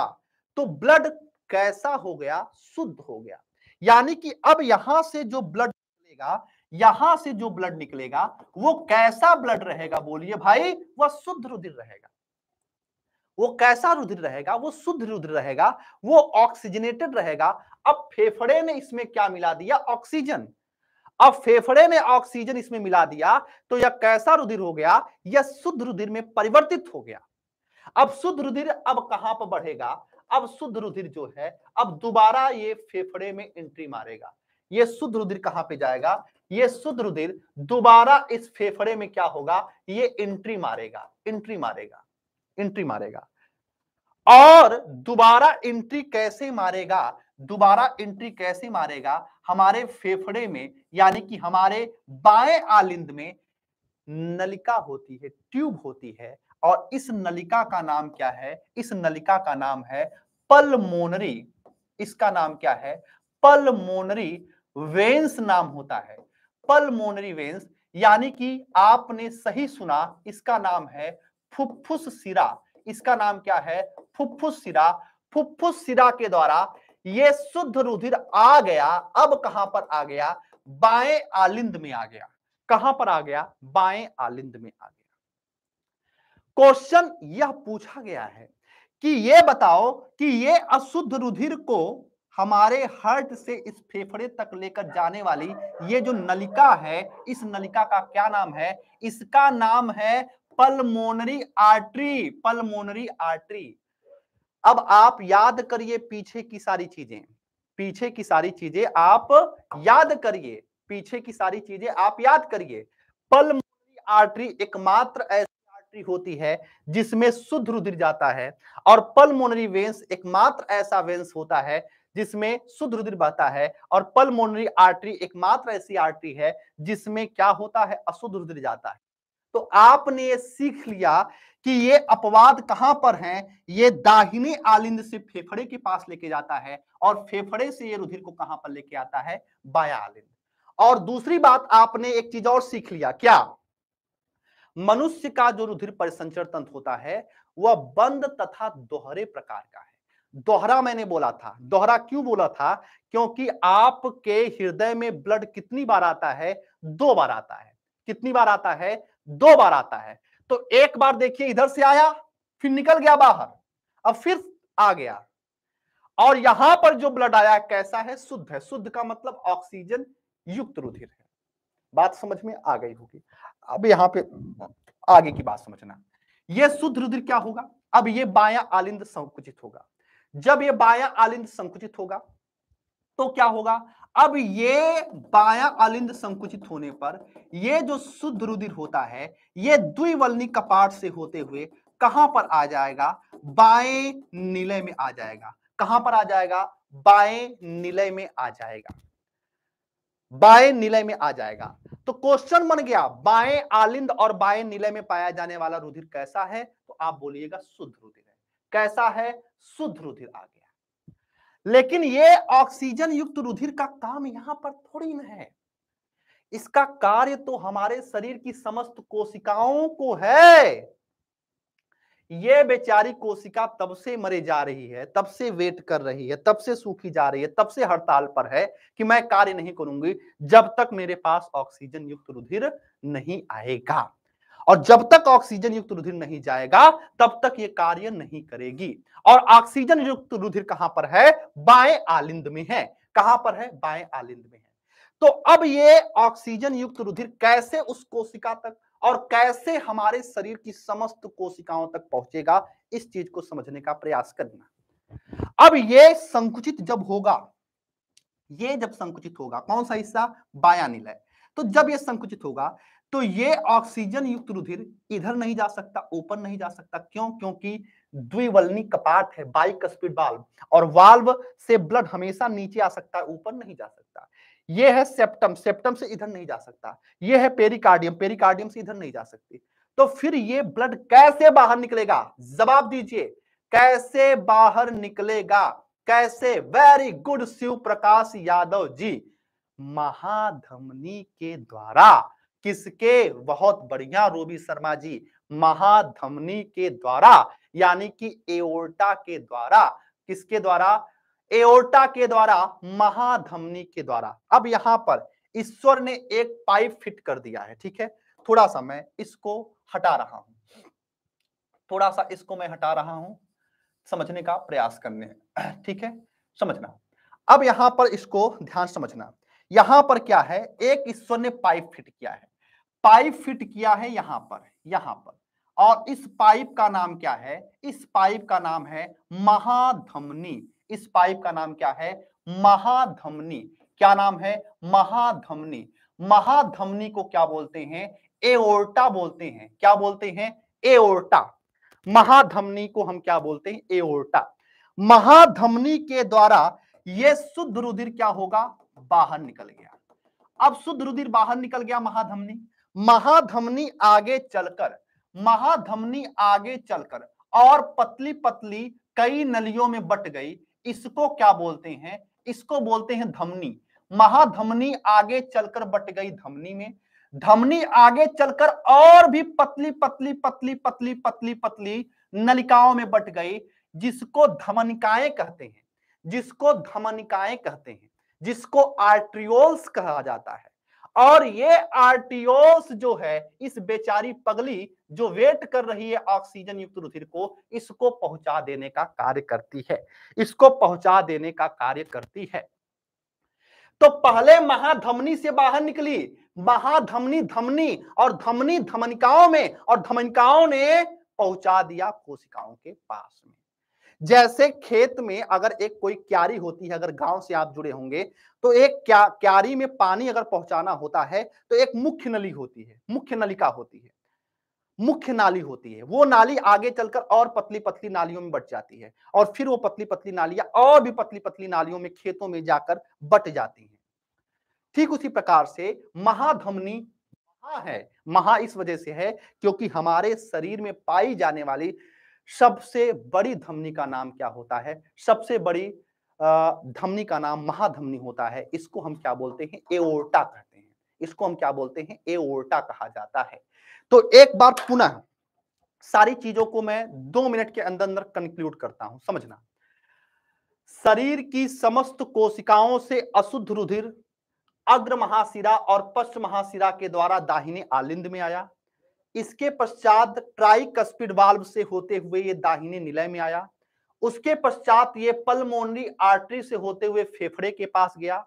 तो ब्लड कैसा हो गया शुद्ध हो गया यानी कि अब यहां से जो ब्लड निकलेगा यहां से जो ब्लड निकलेगा वो कैसा ब्लड रहेगा बोलिए भाई वह शुद्ध रुधिर रहेगा वो कैसा रुधिर रहेगा वो शुद्ध रुधिर रहेगा वो ऑक्सीजनेटेड रहेगा अब फेफड़े ने इसमें क्या मिला दिया ऑक्सीजन अब फेफड़े ने ऑक्सीजन इसमें मिला दिया तो यह कैसा रुधिर हो गया यह शुद्ध रुधिर में परिवर्तित हो गया अब शुद्ध रुधिर अब कहां पर बढ़ेगा अब शुद्ध रुधिर जो है अब दोबारा ये फेफड़े में एंट्री मारेगा ये शुद्ध रुधिर कहां पे जाएगा ये शुद्ध रुधिर दोबारा इस फेफड़े में क्या होगा ये एंट्री मारेगा एंट्री मारेगा एंट्री मारेगा और दोबारा एंट्री कैसे मारेगा दोबारा एंट्री कैसे मारेगा हमारे फेफड़े में यानी कि हमारे बाएं आलिंद में नलिका होती है ट्यूब होती है और इस नलिका का नाम क्या है इस नलिका का नाम है पल्मोनरी इसका नाम क्या है पल्मोनरी वेंस नाम होता है पल्मोनरी वेन्स यानी कि आपने सही सुना इसका नाम है फुफ्फुस सिरा इसका नाम क्या है फुफ्फुस सिरा फुफ्फुस सिरा के द्वारा ये शुद्ध रुधिर आ गया अब कहां पर आ गया बाएं आलिंद में आ गया कहां पर आ गया बाएं आलिंद में आ गया क्वेश्चन यह पूछा गया है कि ये बताओ कि ये अशुद्ध रुधिर को हमारे हर्ट से इस फेफड़े तक लेकर जाने वाली ये जो नलिका है इस नलिका का क्या नाम है इसका नाम है पल्मोनरी आर्टरी पल्मोनरी आर्टरी अब आप याद करिए पीछे की सारी चीजें पीछे की सारी चीजें आप याद करिए पीछे की सारी चीजें आप याद करिए पल्मोनरी आर्टरी एकमात्र ऐसी आर्टरी होती है जिसमें शुद्ध रुधिर जाता है और पल्मोनरी वेंस एकमात्र ऐसा वेंस होता है जिसमें शुद्ध रुधिर बहता है और पलमोनरी आर्टरी एकमात्र ऐसी आर्टरी है जिसमें क्या होता है अशुद्ध रुधिर जाता है तो आपने ये सीख लिया कि ये अपवाद कहां पर है ये दाहिने आलिंद से फेफड़े के पास लेके जाता है और फेफड़े से ये रुधिर को कहां पर लेके आता है बाया आलिंद और दूसरी बात आपने एक चीज और सीख लिया क्या मनुष्य का जो रुधिर परिसंचर तंत्र होता है वह बंद तथा दोहरे प्रकार का है दोहरा मैंने बोला था दोहरा क्यों बोला था क्योंकि आपके हृदय में ब्लड कितनी बार आता है दो बार आता है कितनी बार आता है दो बार आता है तो एक बार देखिए इधर से आया फिर निकल गया बाहर अब फिर आ गया और यहां पर जो ब्लड आया कैसा है शुद्ध है शुद्ध का मतलब ऑक्सीजन युक्त रुधिर है बात समझ में आ गई होगी अब यहां पे आगे की बात समझना यह शुद्ध रुधिर क्या होगा अब यह बाया आलिंद संकुचित होगा जब ये बाया आलिंद संकुचित होगा तो क्या होगा अब ये बाया आलिंद संकुचित होने पर ये जो शुद्ध रुधिर होता है ये द्विवलनी कपाट से होते हुए कहां पर आ जाएगा बाएं निलय में आ जाएगा कहां पर आ जाएगा बाएं निलय में आ जाएगा बाएं निलय में आ जाएगा तो क्वेश्चन बन गया बाएं आलिंद और बाएं निलय में पाया जाने वाला रुधिर कैसा है तो आप बोलिएगा शुद्ध रुधिर कैसा है शुद्ध रुधिर आ गया लेकिन ये ऑक्सीजन युक्त रुधिर का काम यहां पर थोड़ी ना है इसका कार्य तो हमारे शरीर की समस्त कोशिकाओं को है ये बेचारी कोशिका तब से मरे जा रही है तब से वेट कर रही है तब से सूखी जा रही है तब से हड़ताल पर है कि मैं कार्य नहीं करूंगी जब तक मेरे पास ऑक्सीजन युक्त रुधिर नहीं आएगा और जब तक ऑक्सीजन युक्त रुधिर नहीं जाएगा तब तक ये कार्य नहीं करेगी और ऑक्सीजन युक्त रुधिर कहां पर है बाएं आलिंद में है कहां पर है बाएं आलिंद में है तो अब ये ऑक्सीजन युक्त रुधिर कैसे उस कोशिका तक और कैसे हमारे शरीर की समस्त कोशिकाओं तक पहुंचेगा इस चीज को समझने का प्रयास करना अब ये संकुचित जब होगा ये जब संकुचित होगा कौन सा हिस्सा बाया निलय तो जब ये संकुचित होगा तो ये ऑक्सीजन युक्त रुधिर इधर नहीं जा सकता ऊपर नहीं जा सकता क्यों क्योंकि द्विवलनी कपाट है स्पीड वाल्व और वाल्व से ब्लड हमेशा नीचे आ सकता है ऊपर नहीं जा सकता ये है सेप्टम सेप्टम से इधर नहीं जा सकता ये है पेरिकार्डियम पेरिकार्डियम से इधर नहीं जा सकती तो फिर ये ब्लड कैसे बाहर निकलेगा जवाब दीजिए कैसे बाहर निकलेगा कैसे वेरी गुड शिव प्रकाश यादव जी महाधमनी के द्वारा किसके बहुत बढ़िया रूबी शर्मा जी महाधमनी के द्वारा यानी कि एओर्टा के द्वारा किसके द्वारा एओर्टा के द्वारा महाधमनी के द्वारा अब यहां पर ईश्वर ने एक पाइप फिट कर दिया है ठीक है थोड़ा सा मैं इसको हटा रहा हूं थोड़ा सा इसको मैं हटा रहा हूं समझने का प्रयास करने ठीक है समझना अब यहां पर इसको ध्यान समझना यहां पर क्या है एक ईश्वर ने पाइप फिट किया है पाइप फिट किया है यहां पर यहां पर और इस पाइप का नाम क्या है इस पाइप का नाम है महाधमनी इस पाइप का नाम क्या है महाधमनी क्या नाम है महाधमनी महाधमनी को क्या बोलते हैं एओर्टा बोलते हैं क्या बोलते हैं एओर्टा महाधमनी को हम क्या बोलते हैं एओर्टा महाधमनी के द्वारा यह शुद्ध रुधिर क्या होगा बाहर निकल गया अब शुद्ध रुधिर बाहर निकल गया महाधमनी महाधमनी आगे चलकर महाधमनी आगे चलकर और पतली पतली कई नलियों में बट गई इसको क्या बोलते हैं इसको बोलते हैं धमनी महाधमनी आगे चलकर बट गई धमनी में धमनी आगे चलकर और भी पतली पतली पतली पतली पतली पतली नलिकाओं में बट गई जिसको धमनिकाएं कहते हैं जिसको धमनिकाएं कहते हैं जिसको आर्ट्रियोल्स कहा जाता है और ये आरटीओस जो है इस बेचारी पगली जो वेट कर रही है ऑक्सीजन युक्त रुधिर को इसको पहुंचा देने का कार्य करती है इसको पहुंचा देने का कार्य करती है तो पहले महाधमनी से बाहर निकली महाधमनी धमनी और धमनी धमनिकाओं में और धमनिकाओं ने पहुंचा दिया कोशिकाओं के पास में जैसे खेत में अगर एक कोई क्यारी होती है अगर गांव से आप जुड़े होंगे तो एक क्या क्यारी में पानी अगर पहुंचाना होता है तो एक मुख्य नली होती है मुख्य नलिका होती है मुख्य नाली होती है वो नाली आगे चलकर और पतली पतली नालियों में बट जाती है और फिर वो पतली पतली नालियां और भी पतली पतली नालियों में खेतों में जाकर बट जाती हैं ठीक उसी प्रकार से महाधमनी महा है महा इस वजह से है क्योंकि हमारे शरीर में पाई जाने वाली सबसे बड़ी धमनी का नाम क्या होता है सबसे बड़ी धमनी का नाम महाधमनी होता है इसको हम क्या बोलते हैं एओर्टा कहते हैं इसको हम क्या बोलते हैं एओर्टा कहा जाता है तो एक बार पुनः सारी चीजों को मैं दो मिनट के अंदर अंदर कंक्लूड करता हूं समझना शरीर की समस्त कोशिकाओं से अशुद्ध रुधिर अग्र महाशिरा और पश्च महाशिरा के द्वारा दाहिने आलिंद में आया इसके पश्चात ट्राई कस्पिड वाल्व से होते हुए ये दाहिने निलय में आया उसके पश्चात ये पलमोनरी आर्टरी से होते हुए फेफड़े के पास गया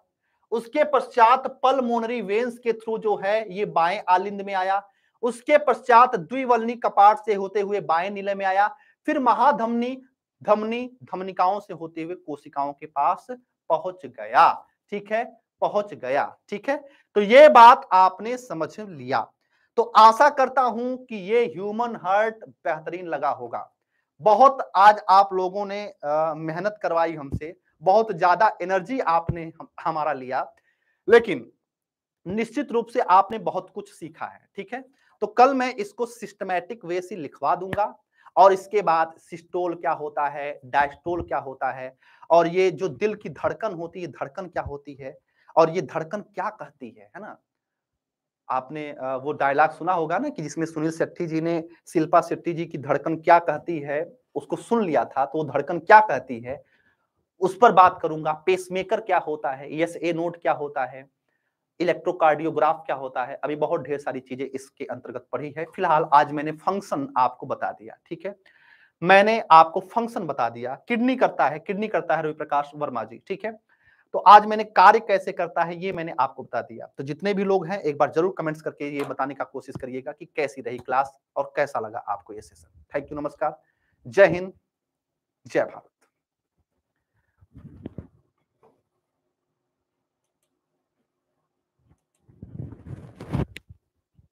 उसके पश्चात पलमोनरी वेन्स के थ्रू जो है ये बाएं आलिंद में आया उसके पश्चात द्विवलनी कपाट से होते हुए बाएं नीले में आया फिर महाधमनी धमनी धमनिकाओं से होते हुए कोशिकाओं के पास पहुंच गया ठीक है पहुंच गया ठीक है तो ये बात आपने समझ लिया तो आशा करता हूं कि ये ह्यूमन हार्ट बेहतरीन लगा होगा बहुत आज आप लोगों ने मेहनत करवाई हमसे बहुत ज्यादा एनर्जी आपने हमारा लिया लेकिन निश्चित रूप से आपने बहुत कुछ सीखा है ठीक है तो कल मैं इसको सिस्टमैटिक वे से लिखवा दूंगा और इसके बाद सिस्टोल क्या होता है डायस्टोल क्या होता है और ये जो दिल की धड़कन होती है धड़कन क्या होती है और ये धड़कन क्या कहती है है ना आपने वो डायलॉग सुना होगा ना कि जिसमें सुनील शेट्टी जी ने शिल्पा शेट्टी जी की धड़कन क्या कहती है उसको सुन लिया था तो वो धड़कन क्या कहती है उस पर बात करूंगा पेसमेकर क्या होता है यस ए नोट क्या होता है इलेक्ट्रोकार्डियोग्राफ क्या होता है अभी बहुत ढेर सारी चीजें इसके अंतर्गत पढ़ी है फिलहाल आज मैंने फंक्शन आपको बता दिया ठीक है मैंने आपको फंक्शन बता दिया किडनी करता है किडनी करता है रवि प्रकाश वर्मा जी ठीक है तो आज मैंने कार्य कैसे करता है ये मैंने आपको बता दिया तो जितने भी लोग हैं एक बार जरूर कमेंट्स करके ये बताने का कोशिश करिएगा कि कैसी रही क्लास और कैसा लगा आपको ये सेशन थैंक यू नमस्कार जय हिंद जय भारत